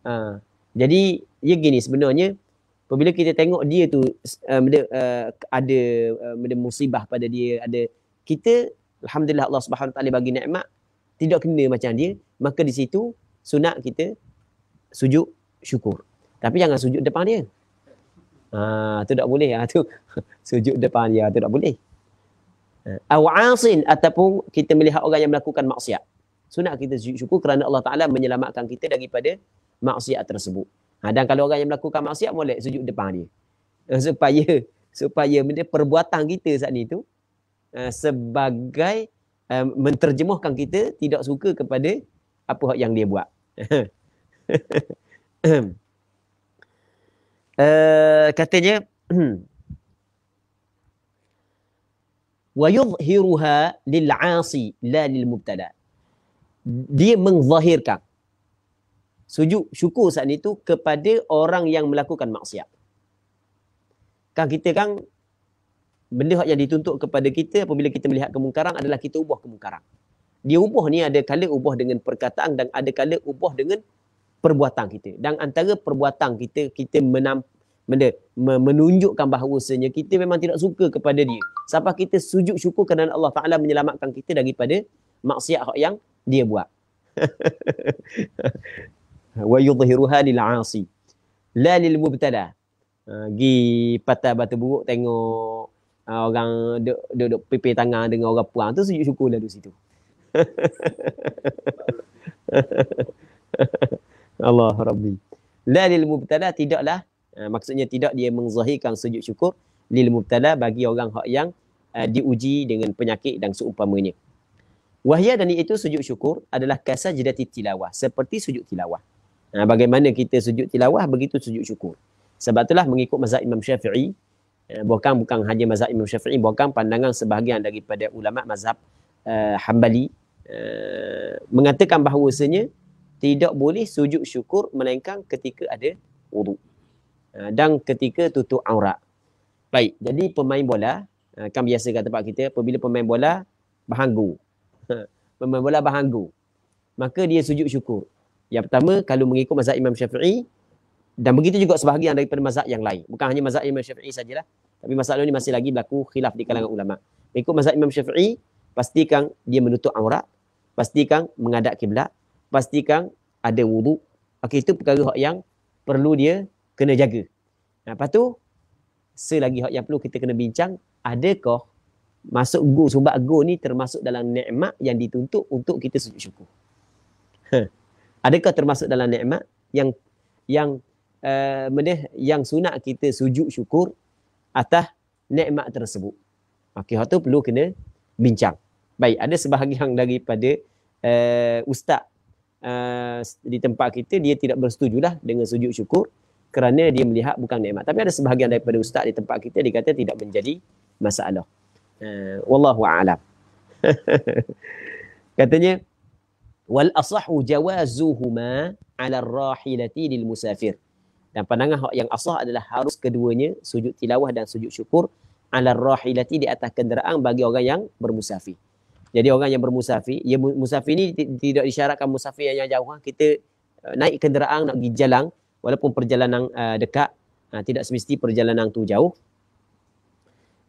Ha. Jadi dia ya gini sebenarnya apabila kita tengok dia tu um, dia, uh, ada eh, benda uh, musibah pada dia ada kita alhamdulillah Allah Subhanahu taala bagi nikmat tidak kena macam dia maka di situ sunat kita sujud syukur tapi jangan sujud depan dia Ha, tu tak boleh. Ha, tu sujud depan dia. Tu tak boleh. Ha, awasin ataupun kita melihat orang yang melakukan maksiat. Sunat kita sujud syukur kerana Allah Ta'ala menyelamatkan kita daripada maksiat tersebut. Ha, dan kalau orang yang melakukan maksiat boleh sujud depan dia. Ha, supaya supaya benda perbuatan kita saat ni tu ha, sebagai ha, menterjemahkan kita tidak suka kepada apa yang dia buat. uh, katanya wa yuzhiruha lil 'asi la lil mubtada dia mengzahirkan sujud syukur saat itu kepada orang yang melakukan maksiat kan kita kan benda yang dituntut kepada kita apabila kita melihat kemungkaran adalah kita ubah kemungkaran dia ubah ni ada kala ubah dengan perkataan dan ada kala ubah dengan perbuatan kita dan antara perbuatan kita kita menam, benda, menunjukkan bahawasanya kita memang tidak suka kepada dia sampai kita sujud syukur kerana Allah Taala menyelamatkan kita daripada maksiat yang dia buat wa yudhiruha lil asi la lil mubtala ha, gi patah batu buruk tengok ha, orang duduk, pipi tangan dengan orang puan tu sujud syukur lah di situ Allah Rabbi. La lil mubtala tidaklah. Uh, maksudnya tidak dia mengzahirkan sujud syukur lil mubtala bagi orang hak yang uh, diuji dengan penyakit dan seumpamanya. Wahya dan itu sujud syukur adalah kasa jidati tilawah. Seperti sujud tilawah. Uh, bagaimana kita sujud tilawah begitu sujud syukur. Sebab itulah mengikut mazhab Imam Syafi'i eh, bukan bukan hanya mazhab Imam Syafi'i bukan pandangan sebahagian daripada ulama mazhab uh, Hambali uh, mengatakan bahawasanya tidak boleh sujud syukur melainkan ketika ada wudu ah, dan ketika tutup aurat. Baik, jadi pemain bola ah, kan biasa kat tempat kita apabila pemain bola bahanggu. Ha, pemain bola bahanggu. Maka dia sujud syukur. Yang pertama kalau mengikut mazhab Imam Syafi'i dan begitu juga sebahagian daripada mazhab yang lain. Bukan hanya mazhab Imam Syafi'i sajalah. Tapi masalah ini masih lagi berlaku khilaf di kalangan ulama. Mengikut mazhab Imam Syafi'i pastikan dia menutup aurat, pastikan menghadap kiblat, pastikan ada wudu. Okey itu perkara hak yang perlu dia kena jaga. Nah, lepas tu selagi hak yang perlu kita kena bincang adakah masuk go sebab go ni termasuk dalam nikmat yang dituntut untuk kita sujud syukur. Huh. Adakah termasuk dalam nikmat yang yang uh, yang sunat kita sujud syukur atas nikmat tersebut. Okey, hak tu perlu kena bincang. Baik, ada sebahagian daripada uh, ustaz uh, di tempat kita dia tidak bersetujulah dengan sujud syukur kerana dia melihat bukan nikmat tapi ada sebahagian daripada ustaz di tempat kita dia kata tidak menjadi masalah uh, wallahu aalam katanya wal asahu jawazuhuma ala rahilati lil musafir dan pandangan yang asah adalah harus keduanya sujud tilawah dan sujud syukur ala rahilati di atas kenderaan bagi orang yang bermusafir jadi orang yang bermusafir, ya musafir ni tidak disyaratkan musafir yang jauh. Ha. Kita uh, naik kenderaan nak pergi jalan walaupun perjalanan uh, dekat ha, tidak semesti perjalanan tu jauh.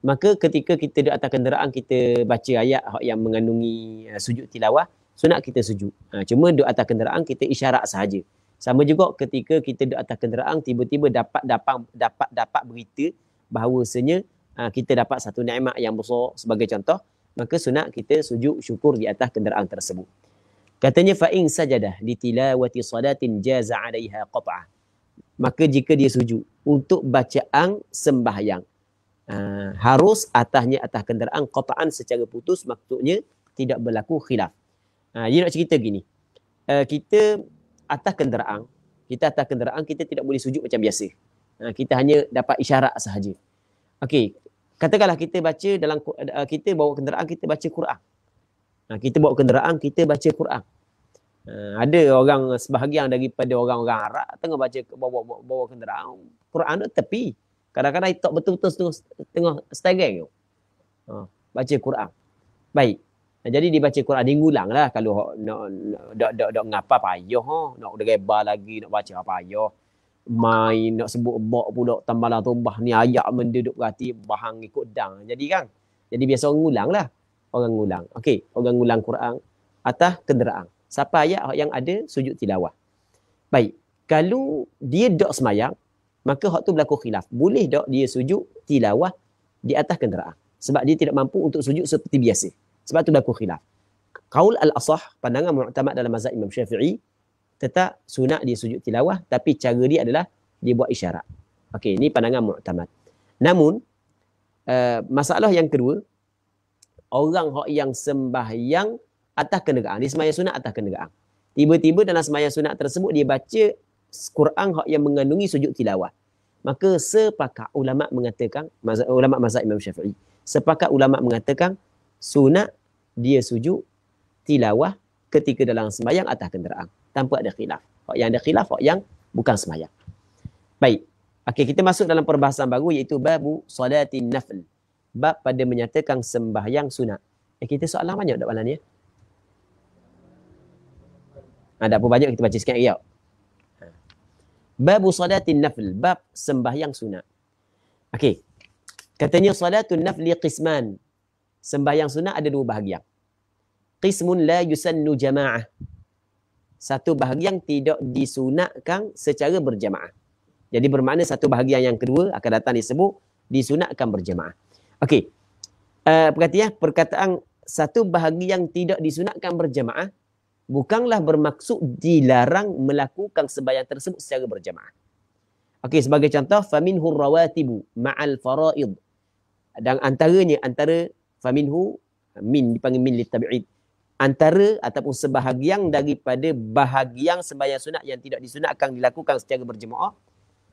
Maka ketika kita di atas kenderaan kita baca ayat yang mengandungi uh, sujud tilawah, sunat kita sujud. Ha, cuma di atas kenderaan kita isyarat sahaja. Sama juga ketika kita di atas kenderaan tiba-tiba dapat dapat dapat dapat berita bahawasanya kita dapat satu nikmat yang besar sebagai contoh maka sunat kita sujud syukur di atas kenderaan tersebut. Katanya fa'in sajadah ditilawati salatin jaza alaiha qat'ah. Maka jika dia sujud untuk bacaan sembahyang. Uh, harus atasnya atas kenderaan qata'an secara putus maksudnya tidak berlaku khilaf. Ha, uh, dia nak cerita gini. Uh, kita atas kenderaan, kita atas kenderaan kita tidak boleh sujud macam biasa. Uh, kita hanya dapat isyarat sahaja. Okey, katakanlah kita baca dalam eh, kita bawa kenderaan kita baca Quran. Uh, kita bawa kenderaan kita baca Quran. Ha, ada orang sebahagian daripada orang-orang Arab tengah baca bawa bawa, bawa kenderaan Quran tu tepi. Kadang-kadang itu betul-betul tengah tengah stagang tu. Ha, baca Quran. Baik. Uh, jadi dibaca Quran diulang lah kalau nak nak nak ngapa payah Nak nak degeba lagi nak baca apa payah main nak sebut bok pula tambahlah tumbah ni ayak menduduk hati bahang ikut dang jadi kan jadi biasa orang ulang lah orang ulang okey orang ulang Quran atas kenderaan siapa ayat yang ada sujud tilawah baik kalau dia dok semayang maka hak tu berlaku khilaf boleh dok dia sujud tilawah di atas kenderaan sebab dia tidak mampu untuk sujud seperti biasa sebab tu berlaku khilaf kaul al-asah pandangan mu'tamad dalam mazhab Imam Syafi'i tetap sunat dia sujud tilawah tapi cara dia adalah dia buat isyarat. Okey, ini pandangan mu'tamad. Namun uh, masalah yang kedua orang hok yang sembahyang atas kenderaan di sembahyang sunat atas kenderaan. Tiba-tiba dalam sembahyang sunat tersebut dia baca Quran hok yang mengandungi sujud tilawah. Maka sepakat ulama mengatakan ulama mazhab Imam Syafi'i, sepakat ulama mengatakan sunat dia sujud tilawah ketika dalam sembahyang atas kenderaan tanpa ada khilaf. Hak yang ada khilaf, hak yang bukan semayang. Baik. Okey, kita masuk dalam perbahasan baru iaitu babu salatin nafl. Bab pada menyatakan sembahyang sunat. Eh, kita soalan banyak dah malam ni ya. Ha, dah pun banyak kita baca sikit riak. Ya? Babu salatin nafl. Bab sembahyang sunat. Okey. Katanya salatun nafli qisman. Sembahyang sunat ada dua bahagian. Qismun la yusannu jama'ah satu bahagian tidak disunatkan secara berjemaah. Jadi bermakna satu bahagian yang kedua akan datang disebut disunatkan berjemaah. Okey. Uh, eh, perhatian ya, perkataan satu bahagian yang tidak disunatkan berjemaah bukanlah bermaksud dilarang melakukan sembahyang tersebut secara berjemaah. Okey sebagai contoh faminhu rawatibu ma'al faraid. Dan antaranya antara faminhu min dipanggil min litabi'id antara ataupun sebahagian daripada bahagian sembahyang sunat yang tidak disunatkan dilakukan secara berjemaah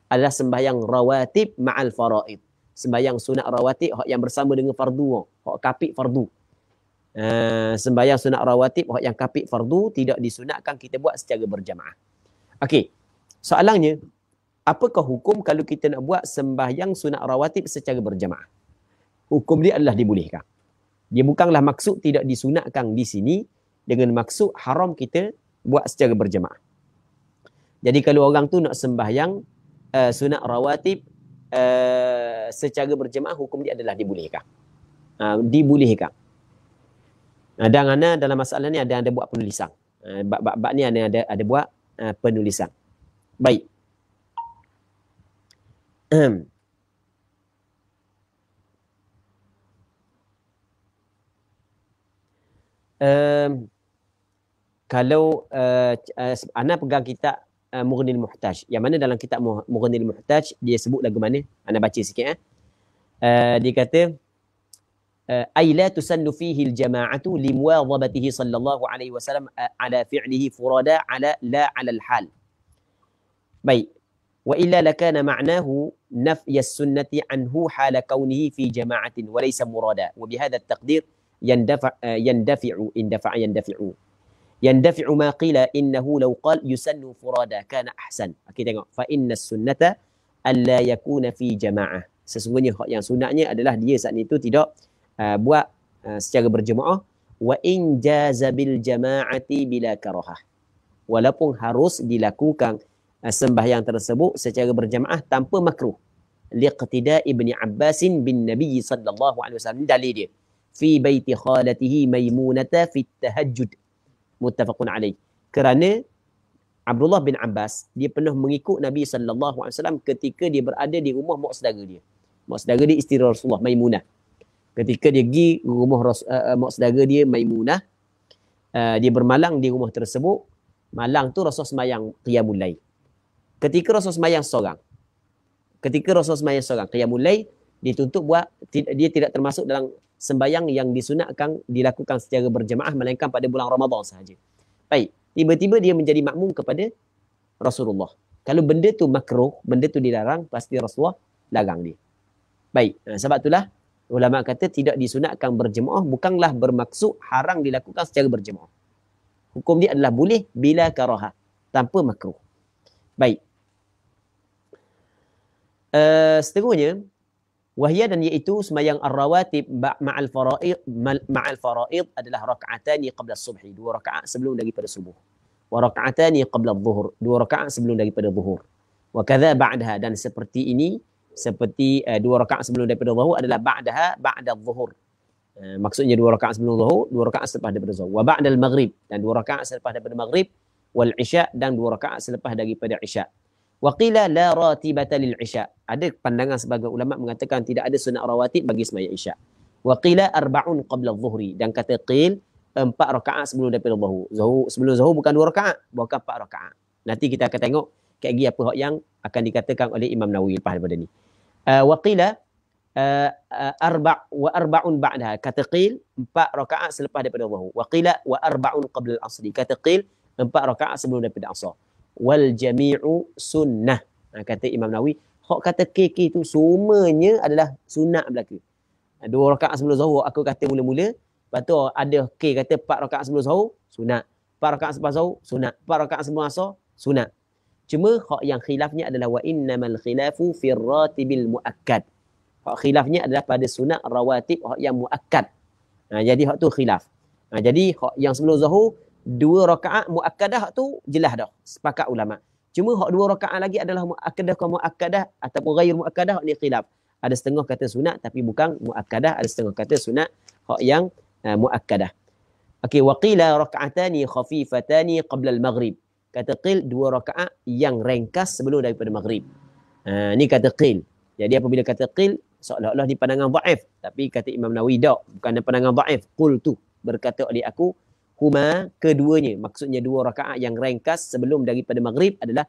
adalah sembahyang rawatib ma'al faraid. Sembahyang sunat rawatib yang bersama dengan fardu, yang kapik fardu. Uh, sembahyang sunat rawatib yang kapik fardu tidak disunatkan kita buat secara berjemaah. Okey. Soalannya apakah hukum kalau kita nak buat sembahyang sunat rawatib secara berjemaah? Hukum dia adalah dibolehkan. Dia bukanlah maksud tidak disunatkan di sini dengan maksud haram kita buat secara berjemaah. Jadi kalau orang tu nak sembahyang uh, sunat rawatib uh, secara berjemaah hukum dia adalah dibolehkan. Uh, dibolehkan. Uh, dan ana dalam masalah ni ada ada buat penulisan. Uh, bab-bab ni ada ada ada buat uh, penulisan. Baik. um, kalau uh, uh, anak pegang kitab uh, Mughnil Muhtaj yang mana dalam kitab Mughnil Muhtaj dia sebut lagu mana anak baca sikit eh uh, dia kata أي لا تسن فيه الجماعة لمواظبته صلى الله عليه وسلم على فعله فرادى على لا على الحال. بي وإلا لكان معناه نفي السنة عنه حال كونه في جماعة وليس مرادا وبهذا التقدير yandafi'u indafa'a yandafi'u yandafi'u ma qila innahu law qal yusannu furada kana ahsan okey tengok fa inna sunnata alla yakuna fi jama'ah sesungguhnya hak yang sunatnya adalah dia saat itu tidak buat secara berjemaah wa in jaza bil jama'ati bila karahah walaupun harus dilakukan uh, sembahyang tersebut secara berjemaah tanpa makruh liqtida ibni abbasin bin nabi sallallahu alaihi wasallam dalil dia fi baiti khalatihi maymunata fi tahajjud muttafaqun alaih kerana Abdullah bin Abbas dia pernah mengikut Nabi sallallahu alaihi wasallam ketika dia berada di rumah mak saudara dia mak saudara dia isteri Rasulullah Maimunah ketika dia pergi rumah uh, mak saudara dia Maimunah uh, dia bermalang di rumah tersebut malang tu Rasul sembahyang qiyamul lail ketika Rasul sembahyang seorang ketika Rasul sembahyang seorang qiyamul lail dituntut buat dia tidak termasuk dalam Sembayang yang disunatkan dilakukan secara berjemaah melainkan pada bulan Ramadan sahaja. Baik, tiba-tiba dia menjadi makmum kepada Rasulullah. Kalau benda tu makruh, benda tu dilarang, pasti Rasulullah larang dia. Baik, ha, sebab itulah ulama kata tidak disunatkan berjemaah bukanlah bermaksud harang dilakukan secara berjemaah. Hukum dia adalah boleh bila karaha, tanpa makruh. Baik. Uh, seterusnya, Wahia dan iaitu semayang ar-rawatib ma'al fara'id ma'al fara'id adalah raka'atani qabla subhi dua raka'at sebelum daripada subuh. Wa raka'atani qabla dhuhur dua raka'at sebelum daripada dhuhur. Wa kadza ba'daha dan seperti ini seperti uh, dua raka'at sebelum daripada zuhur adalah ba'daha ba'da dhuhur. Uh, eh, maksudnya dua raka'at sebelum zuhur, dua raka'at selepas daripada zuhur. Wa ba'da maghrib dan dua raka'at selepas daripada maghrib wal isya' dan dua raka'at selepas daripada isya'. Wa qila la ratibata lil isya. Ada pandangan sebagai ulama mengatakan tidak ada sunat rawatib bagi sembahyang isya. Wa qila arba'un qabla dhuhri dan kata qil empat rakaat sebelum daripada zuhur. Zuhur sebelum zuhur bukan dua rakaat, bukan empat rakaat. Nanti kita akan tengok kaki apa hak yang akan dikatakan oleh Imam Nawawi lepas daripada ni. Uh, ah, wa qila Uh, ah, uh, ah, arba' wa arba'un ba'daha kata qil empat rakaat selepas daripada zuhur wa qila wa arba'un qabla al-asr kata qil empat rakaat sebelum daripada asar wal jami'u sunnah. Ha, kata Imam Nawawi, hak kata KK tu semuanya adalah sunnah belaka. Ha, dua rakaat sebelum zuhur aku kata mula-mula, lepas tu ada K kata empat rakaat sebelum zuhur sunnah. Empat rakaat sebelum zuhur sunnah. Empat rakaat sebelum asar sunnah. Cuma hak yang khilafnya adalah wa innamal khilafu fi ratibil muakkad. Hak khilafnya adalah pada sunnah rawatib hak yang muakkad. Ha, jadi hak tu khilaf. Ha, jadi hak yang sebelum zuhur dua rakaat muakkadah tu jelas dah sepakat ulama. Cuma hak dua rakaat lagi adalah muakkadah ke muakkadah ataupun ghair muakkadah ni khilaf. Ada setengah kata sunat tapi bukan muakkadah, ada setengah kata sunat hak yang uh, muakkadah. Okey waqila rakaatani khafifatani qabla al-maghrib. Kata qil dua rakaat yang ringkas sebelum daripada maghrib. Uh, ni kata qil. Jadi apabila kata qil seolah-olah ni pandangan dhaif tapi kata Imam Nawawi dak bukan pandangan dhaif. tu berkata oleh aku huma keduanya maksudnya dua rakaat yang ringkas sebelum daripada maghrib adalah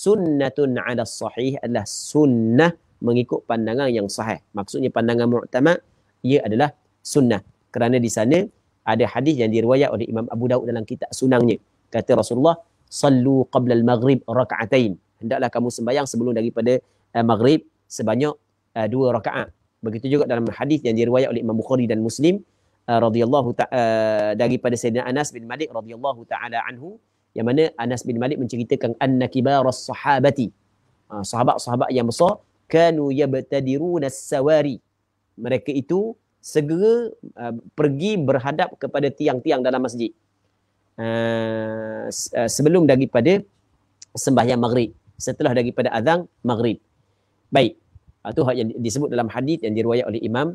sunnatun ala sahih adalah sunnah mengikut pandangan yang sahih maksudnya pandangan mu'tamad ia adalah sunnah kerana di sana ada hadis yang diriwayat oleh Imam Abu Daud dalam kitab sunangnya kata Rasulullah sallu qabla al maghrib rak'atain hendaklah kamu sembahyang sebelum daripada uh, maghrib sebanyak uh, dua rakaat begitu juga dalam hadis yang diriwayat oleh Imam Bukhari dan Muslim Uh, radhiyallahu ta- uh, daripada Sayyidina Anas bin Malik radhiyallahu taala anhu yang mana Anas bin Malik menceritakan annakibaras sahabati uh, sahabat-sahabat yang besar kanu yabtadiruna sawari mereka itu segera uh, pergi berhadap kepada tiang-tiang dalam masjid uh, uh sebelum daripada sembahyang maghrib setelah daripada azan maghrib baik itu uh, yang disebut dalam hadis yang diriwayat oleh Imam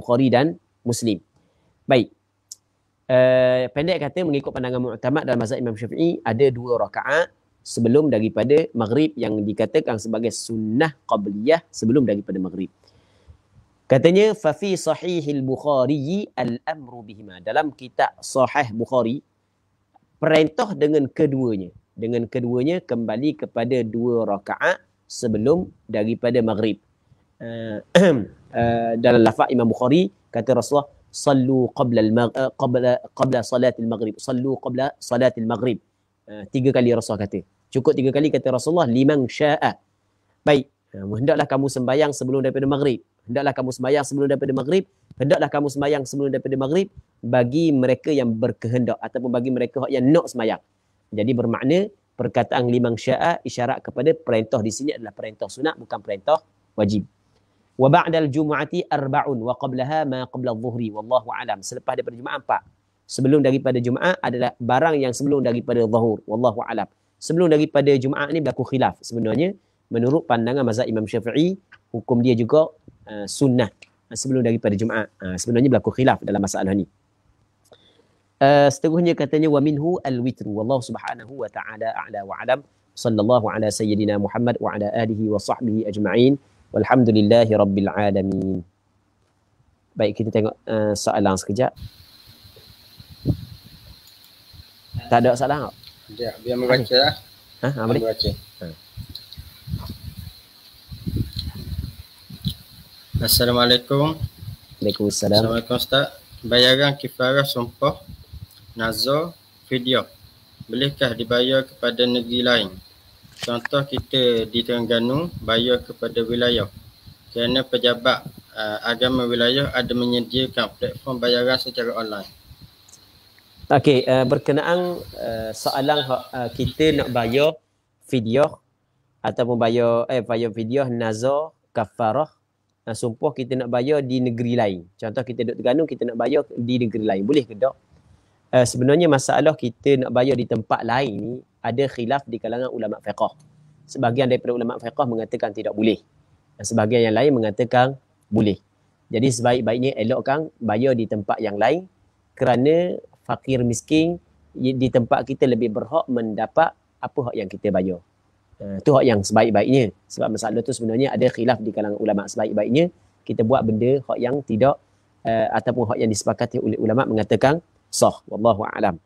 Bukhari dan Muslim Baik. Uh, pendek kata mengikut pandangan mu'tamad dalam mazhab Imam Syafi'i ada dua rakaat sebelum daripada maghrib yang dikatakan sebagai sunnah qabliyah sebelum daripada maghrib. Katanya fa fi sahihil bukhari al-amru bihima dalam kitab sahih bukhari perintah dengan keduanya dengan keduanya kembali kepada dua rakaat sebelum daripada maghrib. Uh, uh, dalam lafaz Imam Bukhari kata Rasulullah Sallu صلوا قبل qabla قبل قبل صلاه المغرب صلوا قبل صلاه المغرب tiga kali Rasulullah kata. Cukup tiga kali kata Rasulullah limang syaa. Baik. Eh, hendaklah kamu sembayang sebelum daripada maghrib. Hendaklah kamu sembayang sebelum daripada maghrib. Hendaklah kamu sembayang sebelum daripada maghrib bagi mereka yang berkehendak ataupun bagi mereka yang nak sembayang. Jadi bermakna perkataan limang syaa isyarat kepada perintah di sini adalah perintah sunat bukan perintah wajib wa ba'da al arba'un wa qablaha ma qabla dhuhri wallahu alam selepas daripada jumaat empat sebelum daripada jumaat adalah barang yang sebelum daripada zuhur wallahu alam sebelum daripada jumaat ni berlaku khilaf sebenarnya menurut pandangan mazhab Imam Syafi'i hukum dia juga uh, sunnah eh, sebelum daripada jumaat uh, sebenarnya berlaku khilaf dalam masalah ni Uh, seterusnya katanya wa minhu al-witr wallahu subhanahu wa ta'ala a'la wa alam sallallahu ala sayyidina Muhammad wa ala alihi wa sahbihi ajma'in Walhamdulillahi Rabbil Alamin. Baik, kita tengok uh, soalan sekejap. Tak ada soalan tak? Ya, biar membaca lah. Ha, ha Ha. Assalamualaikum. Waalaikumsalam. Assalamualaikum Ustaz. Bayaran kifarah sumpah, nazar, video. Bolehkah dibayar kepada negeri lain? contoh kita di Terengganu bayar kepada wilayah kerana pejabat uh, agama wilayah ada menyediakan platform bayaran secara online. Okey, uh, berkenaan uh, soalan uh, kita nak bayar video ataupun bayar eh bayar video nazar kafarah uh, sumpah kita nak bayar di negeri lain. Contoh kita duduk Terengganu kita nak bayar di negeri lain boleh ke tak? Uh, sebenarnya masalah kita nak bayar di tempat lain ni ada khilaf di kalangan ulama fiqah. Sebahagian daripada ulama fiqah mengatakan tidak boleh. Dan sebahagian yang lain mengatakan boleh. Jadi sebaik-baiknya elokkan bayar di tempat yang lain kerana fakir miskin di tempat kita lebih berhak mendapat apa hak yang kita bayar. Itu eh, uh, hak yang sebaik-baiknya. Sebab masalah tu sebenarnya ada khilaf di kalangan ulama. Sebaik-baiknya kita buat benda hak yang tidak uh, ataupun hak yang disepakati oleh ulama mengatakan sah. Wallahu a'lam.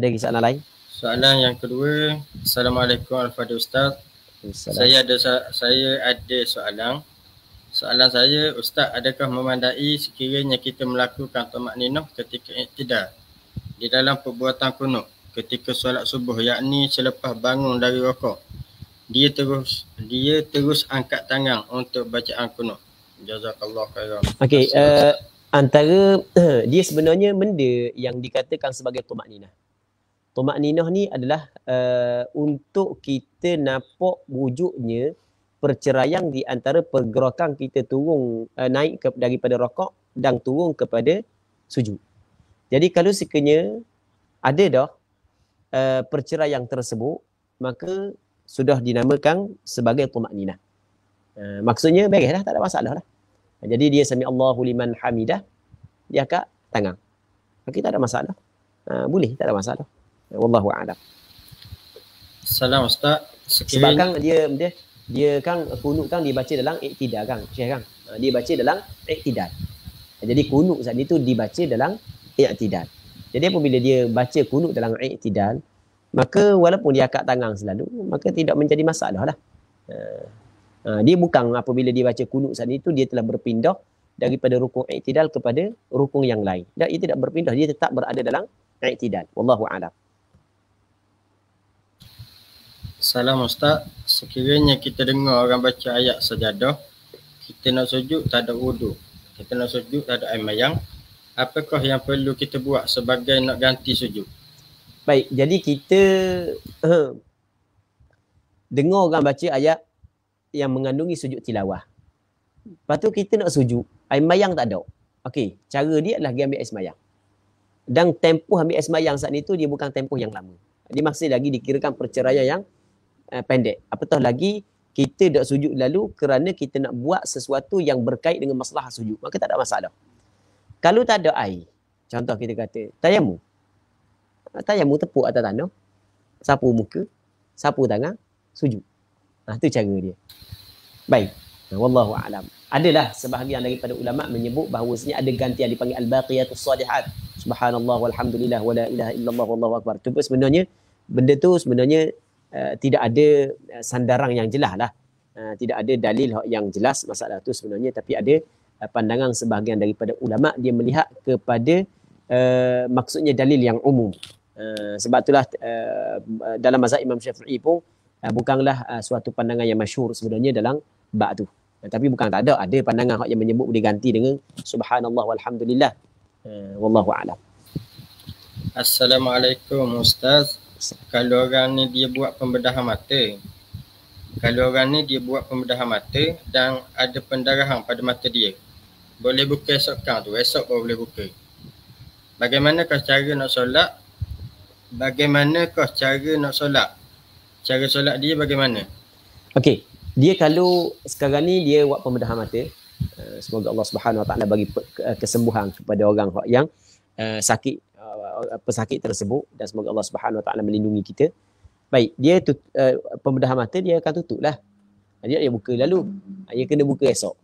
ada lagi soalan lain? Soalan yang kedua, Assalamualaikum Al-Fadhil Ustaz. Saya ada saya ada soalan. Soalan saya, Ustaz adakah memandai sekiranya kita melakukan tomat ninuh ketika tidak di dalam perbuatan kuno ketika solat subuh yakni selepas bangun dari rokok dia terus dia terus angkat tangan untuk bacaan kuno. jazakallah khairan okey uh, antara eh, dia sebenarnya benda yang dikatakan sebagai tumak ninah Tumak Ninah ni adalah uh, untuk kita nampak wujudnya perceraian di antara pergerakan kita turun uh, naik ke, daripada rokok dan turun kepada sujud. Jadi kalau sekiranya ada dah uh, perceraian tersebut maka sudah dinamakan sebagai tumak ninah. Uh, maksudnya beres dah tak ada masalah lah. Jadi dia sami Allahu liman hamidah, dia kat tangan. Kita tak ada masalah. Uh, boleh, tak ada masalah wallahu a'lam. Assalamualaikum. ustaz. Sekiranya... Sebab kan dia dia dia kan kunut kan dibaca dalam iktidal kan. Syekh kan. Dia baca dalam iktidal. Ha, ha, jadi kunut saat itu dibaca dalam iktidal. Jadi apabila dia baca kunut dalam iktidal, maka walaupun dia akak tangan selalu, maka tidak menjadi masalah lah. Ha, dia bukan apabila dia baca kunut saat itu, dia telah berpindah daripada rukun iktidal kepada rukun yang lain. dia tidak berpindah, dia tetap berada dalam iktidal. Wallahu'alam. Salam Ustaz. Sekiranya kita dengar orang baca ayat sajadah, kita nak sujud tak ada wudu. Kita nak sujud tak ada air mayang. Apakah yang perlu kita buat sebagai nak ganti sujud? Baik, jadi kita uh, dengar orang baca ayat yang mengandungi sujud tilawah. Lepas tu kita nak sujud, air mayang tak ada. Okey, cara dia adalah dia ambil air mayang. Dan tempoh ambil air mayang saat itu dia bukan tempoh yang lama. Dia masih lagi dikirakan perceraian yang uh, pendek. Apatah lagi kita tak sujud lalu kerana kita nak buat sesuatu yang berkait dengan masalah sujud. Maka tak ada masalah. Kalau tak ada air, contoh kita kata tayamu. Ah, tayamu tepuk atas tanah, sapu muka, sapu tangan, sujud. Nah, itu cara dia. Baik. Ah, wallahu a'lam. Adalah sebahagian daripada ulama menyebut bahawa sebenarnya ada ganti yang dipanggil al-baqiyatus salihat. Subhanallah walhamdulillah wala ilaha illallah wallahu akbar. tu sebenarnya benda tu sebenarnya Eh, tidak ada eh, sandaran yang jelas lah. Uh, tidak ada dalil yang jelas masalah itu sebenarnya tapi ada uh, pandangan sebahagian daripada ulama dia melihat kepada uh, maksudnya dalil yang umum. Uh, sebab itulah uh, dalam mazhab Imam Syafi'i pun uh, bukanlah uh, suatu pandangan yang masyhur sebenarnya dalam bab tu. Uh, tapi bukan tak ada ada pandangan yang menyebut boleh ganti dengan subhanallah walhamdulillah. Uh, wallahu a'lam. Assalamualaikum ustaz kalau orang ni dia buat pembedahan mata kalau orang ni dia buat pembedahan mata dan ada pendarahan pada mata dia boleh buka esok kan tu esok baru boleh buka bagaimana kau cara nak solat bagaimana kau cara nak solat cara solat dia bagaimana okey dia kalau sekarang ni dia buat pembedahan mata eh, semoga Allah Subhanahu Wa Taala bagi kesembuhan kepada orang yang eh, sakit Uh, pesakit tersebut dan semoga Allah Subhanahu Wa Taala melindungi kita. Baik, dia tut uh, pembedah mata dia akan tutup lah. Jadi dia buka lalu. Ah, dia kena buka esok.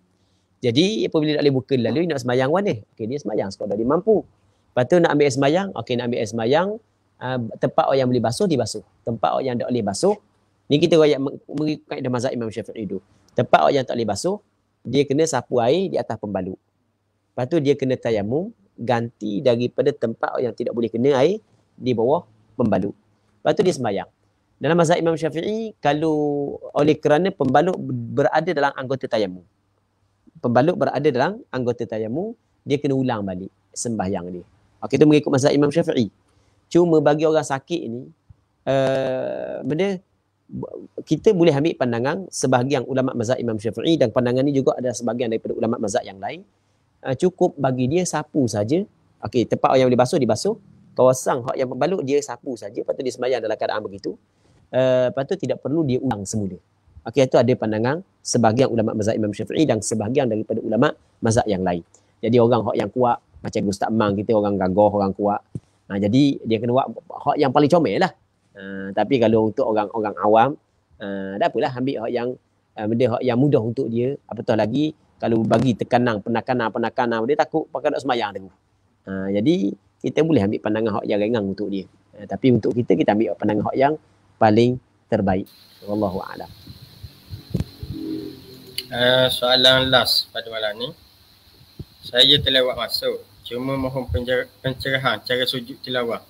Jadi apabila dia buka lalu, dia nak semayang mana? Okey, dia semayang sebab dah dia mampu. Lepas tu nak ambil semayang, okay nak ambil semayang. Uh, tempat orang yang boleh basuh, dia basuh. Tempat orang yang tak boleh basuh, ni kita rakyat mengikuti dalam mazhab Imam Syafi'i itu. Tempat orang yang tak boleh basuh, dia kena sapu air di atas pembalut. Lepas tu dia kena tayamum, ganti daripada tempat yang tidak boleh kena air di bawah pembalut. Lepas tu dia sembahyang. Dalam mazhab Imam Syafi'i, kalau oleh kerana pembalut berada dalam anggota tayamu. Pembalut berada dalam anggota tayamu, dia kena ulang balik sembahyang dia. Okey, itu mengikut mazhab Imam Syafi'i. Cuma bagi orang sakit ni, uh, eh, benda kita boleh ambil pandangan sebahagian ulama mazhab Imam Syafi'i dan pandangan ni juga ada sebahagian daripada ulama mazhab yang lain Ah, cukup bagi dia sapu saja. Okey, tempat yang boleh basuh dibasuh. Kawasan hak yang membalut dia sapu saja, patut dia sembahyang dalam keadaan begitu. Eh, uh, tu tidak perlu dia ulang semula. Okey, itu ada pandangan sebahagian ulama mazhab Imam Syafi'i dan sebahagian daripada ulama mazhab yang lain. Jadi orang hak yang kuat macam Gus Tak kita orang gagah, orang kuat. Nah, jadi dia kena buat hak yang paling comel lah. Uh, tapi kalau untuk orang-orang awam, uh, dah apalah ambil hak yang uh, benda hak yang mudah untuk dia, apatah lagi kalau bagi tekanan, penakanan, penakanan, dia takut pakai nak semayang tu. Ha, jadi, kita boleh ambil pandangan hak yang ringan untuk dia. Ha, tapi untuk kita, kita ambil pandangan hak yang paling terbaik. Wallahu Uh, soalan last pada malam ni. Saya terlewat masuk. Cuma mohon penjer- pencerahan cara sujud tilawah.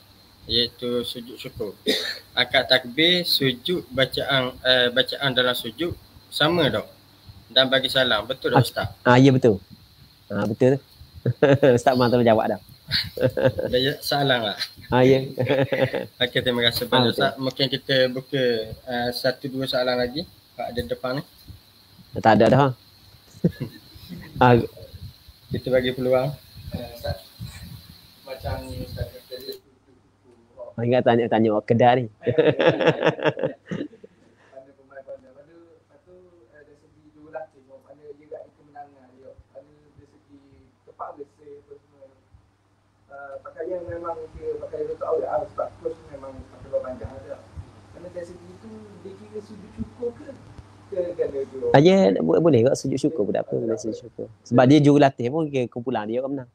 Iaitu sujud syukur. Akad takbir, sujud bacaan uh, bacaan dalam sujud sama dok dan bagi salam. Betul tak ah, Ustaz? Ah, ah, ya betul. Ah, betul tu. Ustaz Mah tak jawab dah. Saya salam lah. Ah, ya. Yeah. Okey, terima kasih banyak ah, Ustaz. Okay. Mungkin kita buka uh, satu dua soalan lagi. Pak ada depan ni. Eh? Tak ada dah. Ha? ah. Kita bagi peluang. Eh, Macam ni Ustaz. Ah, ingat tanya-tanya kedai ni. Eh, pada lepas tu eh, dari segi tu lah tu mana dari segi tepat ke se apa semua uh, memang pakai dia tahu lah sebab coach memang pakai lo panjang ada kerana dari segi cukup ke saya boleh boleh kak sujud syukur pun tak apa boleh sujud syukur. Sebab dia jurulatih pun ke kumpulan dia kau menang.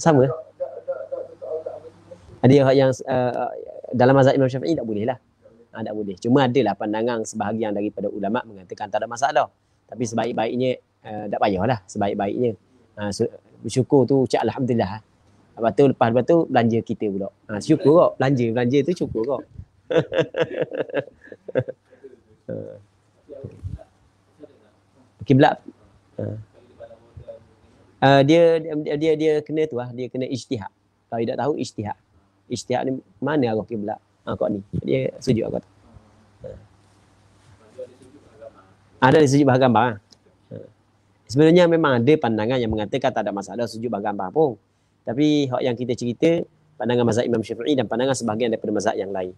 Sama. Ada yang, yang uh, dalam mazhab Imam Syafi'i tak boleh lah ha, tak boleh. Cuma adalah pandangan sebahagian daripada ulama' mengatakan tak ada masalah. Tapi sebaik-baiknya, uh, tak payahlah sebaik-baiknya. Ha, so, bersyukur tu ucap Alhamdulillah. Lepas tu, lepas, lepas tu belanja kita pula. Ha, syukur kok, belanja. Belanja tu syukur kok. Kiblat. Uh, dia, dia, dia dia dia kena tu lah, dia kena ijtihad. Kalau tidak tahu ijtihad. Ijtihad ni mana arah kiblat? ha, ah, kau ni. Dia ah. sujud aku. Ha. Ah, ada di sujud bahagian gambar. Ha. Sebenarnya memang ada pandangan yang mengatakan tak ada masalah sujud bahagian gambar pun. Tapi hak yang kita cerita pandangan mazhab Imam Syafi'i dan pandangan sebahagian daripada mazhab yang lain.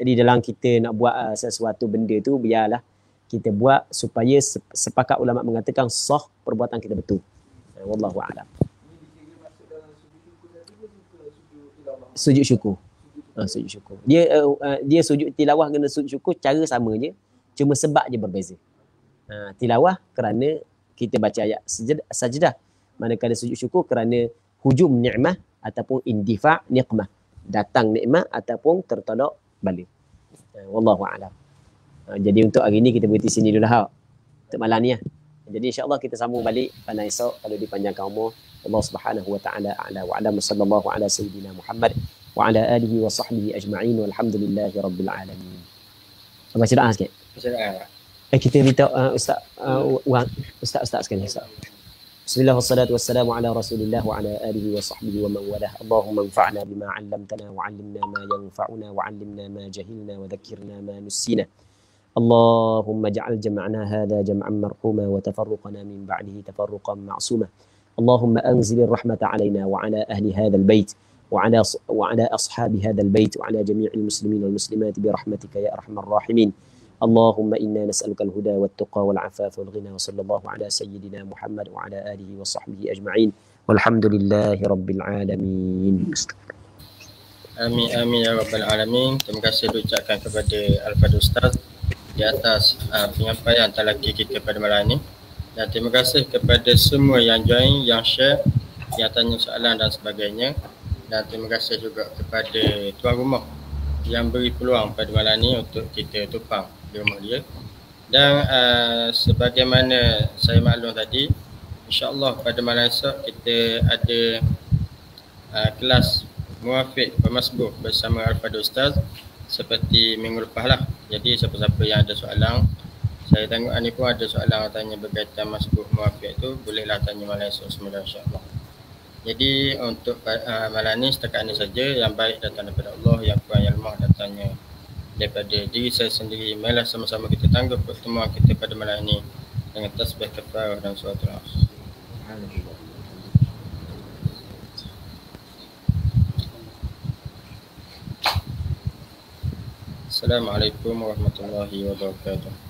Jadi dalam kita nak buat uh, sesuatu benda tu biarlah kita buat supaya sepakat ulama mengatakan sah perbuatan kita betul. Wallahu a'lam. Sujud syukur uh, sujud syukur. Dia eh, uh, uh, dia sujud tilawah kena sujud syukur cara sama je. Cuma sebab je berbeza. Uh, tilawah kerana kita baca ayat sajadah. sajadah. Manakala sujud syukur kerana hujum ni'mah ataupun indifa ni'mah. Datang ni'mah ataupun tertolak balik. Uh, Wallahu a'lam. Uh, jadi untuk hari ni kita berhenti sini dulu lah, hak. Untuk malam ni lah. Jadi insyaAllah kita sambung balik pada esok kalau dipanjangkan umur. Allah subhanahu wa ta'ala a'la wa'ala wa sallallahu ala sayyidina Muhammad. وعلى آله وصحبه أجمعين والحمد لله رب العالمين Abang Cik Dah sikit Eh kita minta uh, Ustaz uh, Wang Ustaz Ustaz sekali Ustaz Bismillah wassalatu wassalamu ala rasulillah wa ala alihi wa sahbihi wa man walah Allahumma anfa'na bima 'allamtana wa 'allimna ma yanfa'una wa 'allimna ma jahilna wa dhakkirna ma nussina اللهم اجعل جمعنا هذا جمعا مرحوما وتفرقنا من بعده تفرقا معصوما اللهم انزل الرحمه علينا وعلى اهل هذا البيت وعلى وعلى اصحاب هذا البيت وعلى جميع المسلمين والمسلمات برحمتك يا ارحم الراحمين. اللهم انا نسالك الهدى والتقى والعفاف والغنى وصلى الله على سيدنا محمد وعلى اله وصحبه اجمعين والحمد لله رب العالمين. Amin amin ya rabbal alamin. Terima kasih diucapkan kepada Alfad Ustaz di atas uh, penyampaian talaki kita pada malam ini. Dan terima kasih kepada semua yang join, yang share, yang tanya soalan dan sebagainya dan terima kasih juga kepada tuan rumah yang beri peluang pada malam ni untuk kita tumpang di rumah dia dan uh, sebagaimana saya maklum tadi insyaAllah pada malam esok kita ada uh, kelas muafiq pemasbuh bersama Al-Fadu Ustaz seperti minggu lepas lah jadi siapa-siapa yang ada soalan saya tengok Ani pun ada soalan tanya berkaitan masbuh muafiq tu bolehlah tanya malam esok semula insyaAllah jadi untuk uh, eh, malam ni setakat ini saja yang baik datang daripada Allah yang kurang yang lemah datangnya daripada diri saya sendiri. mela sama-sama kita tangguh pertemuan kita pada malam ini dengan tasbih kepada dan suatu rahsia. Assalamualaikum warahmatullahi wabarakatuh.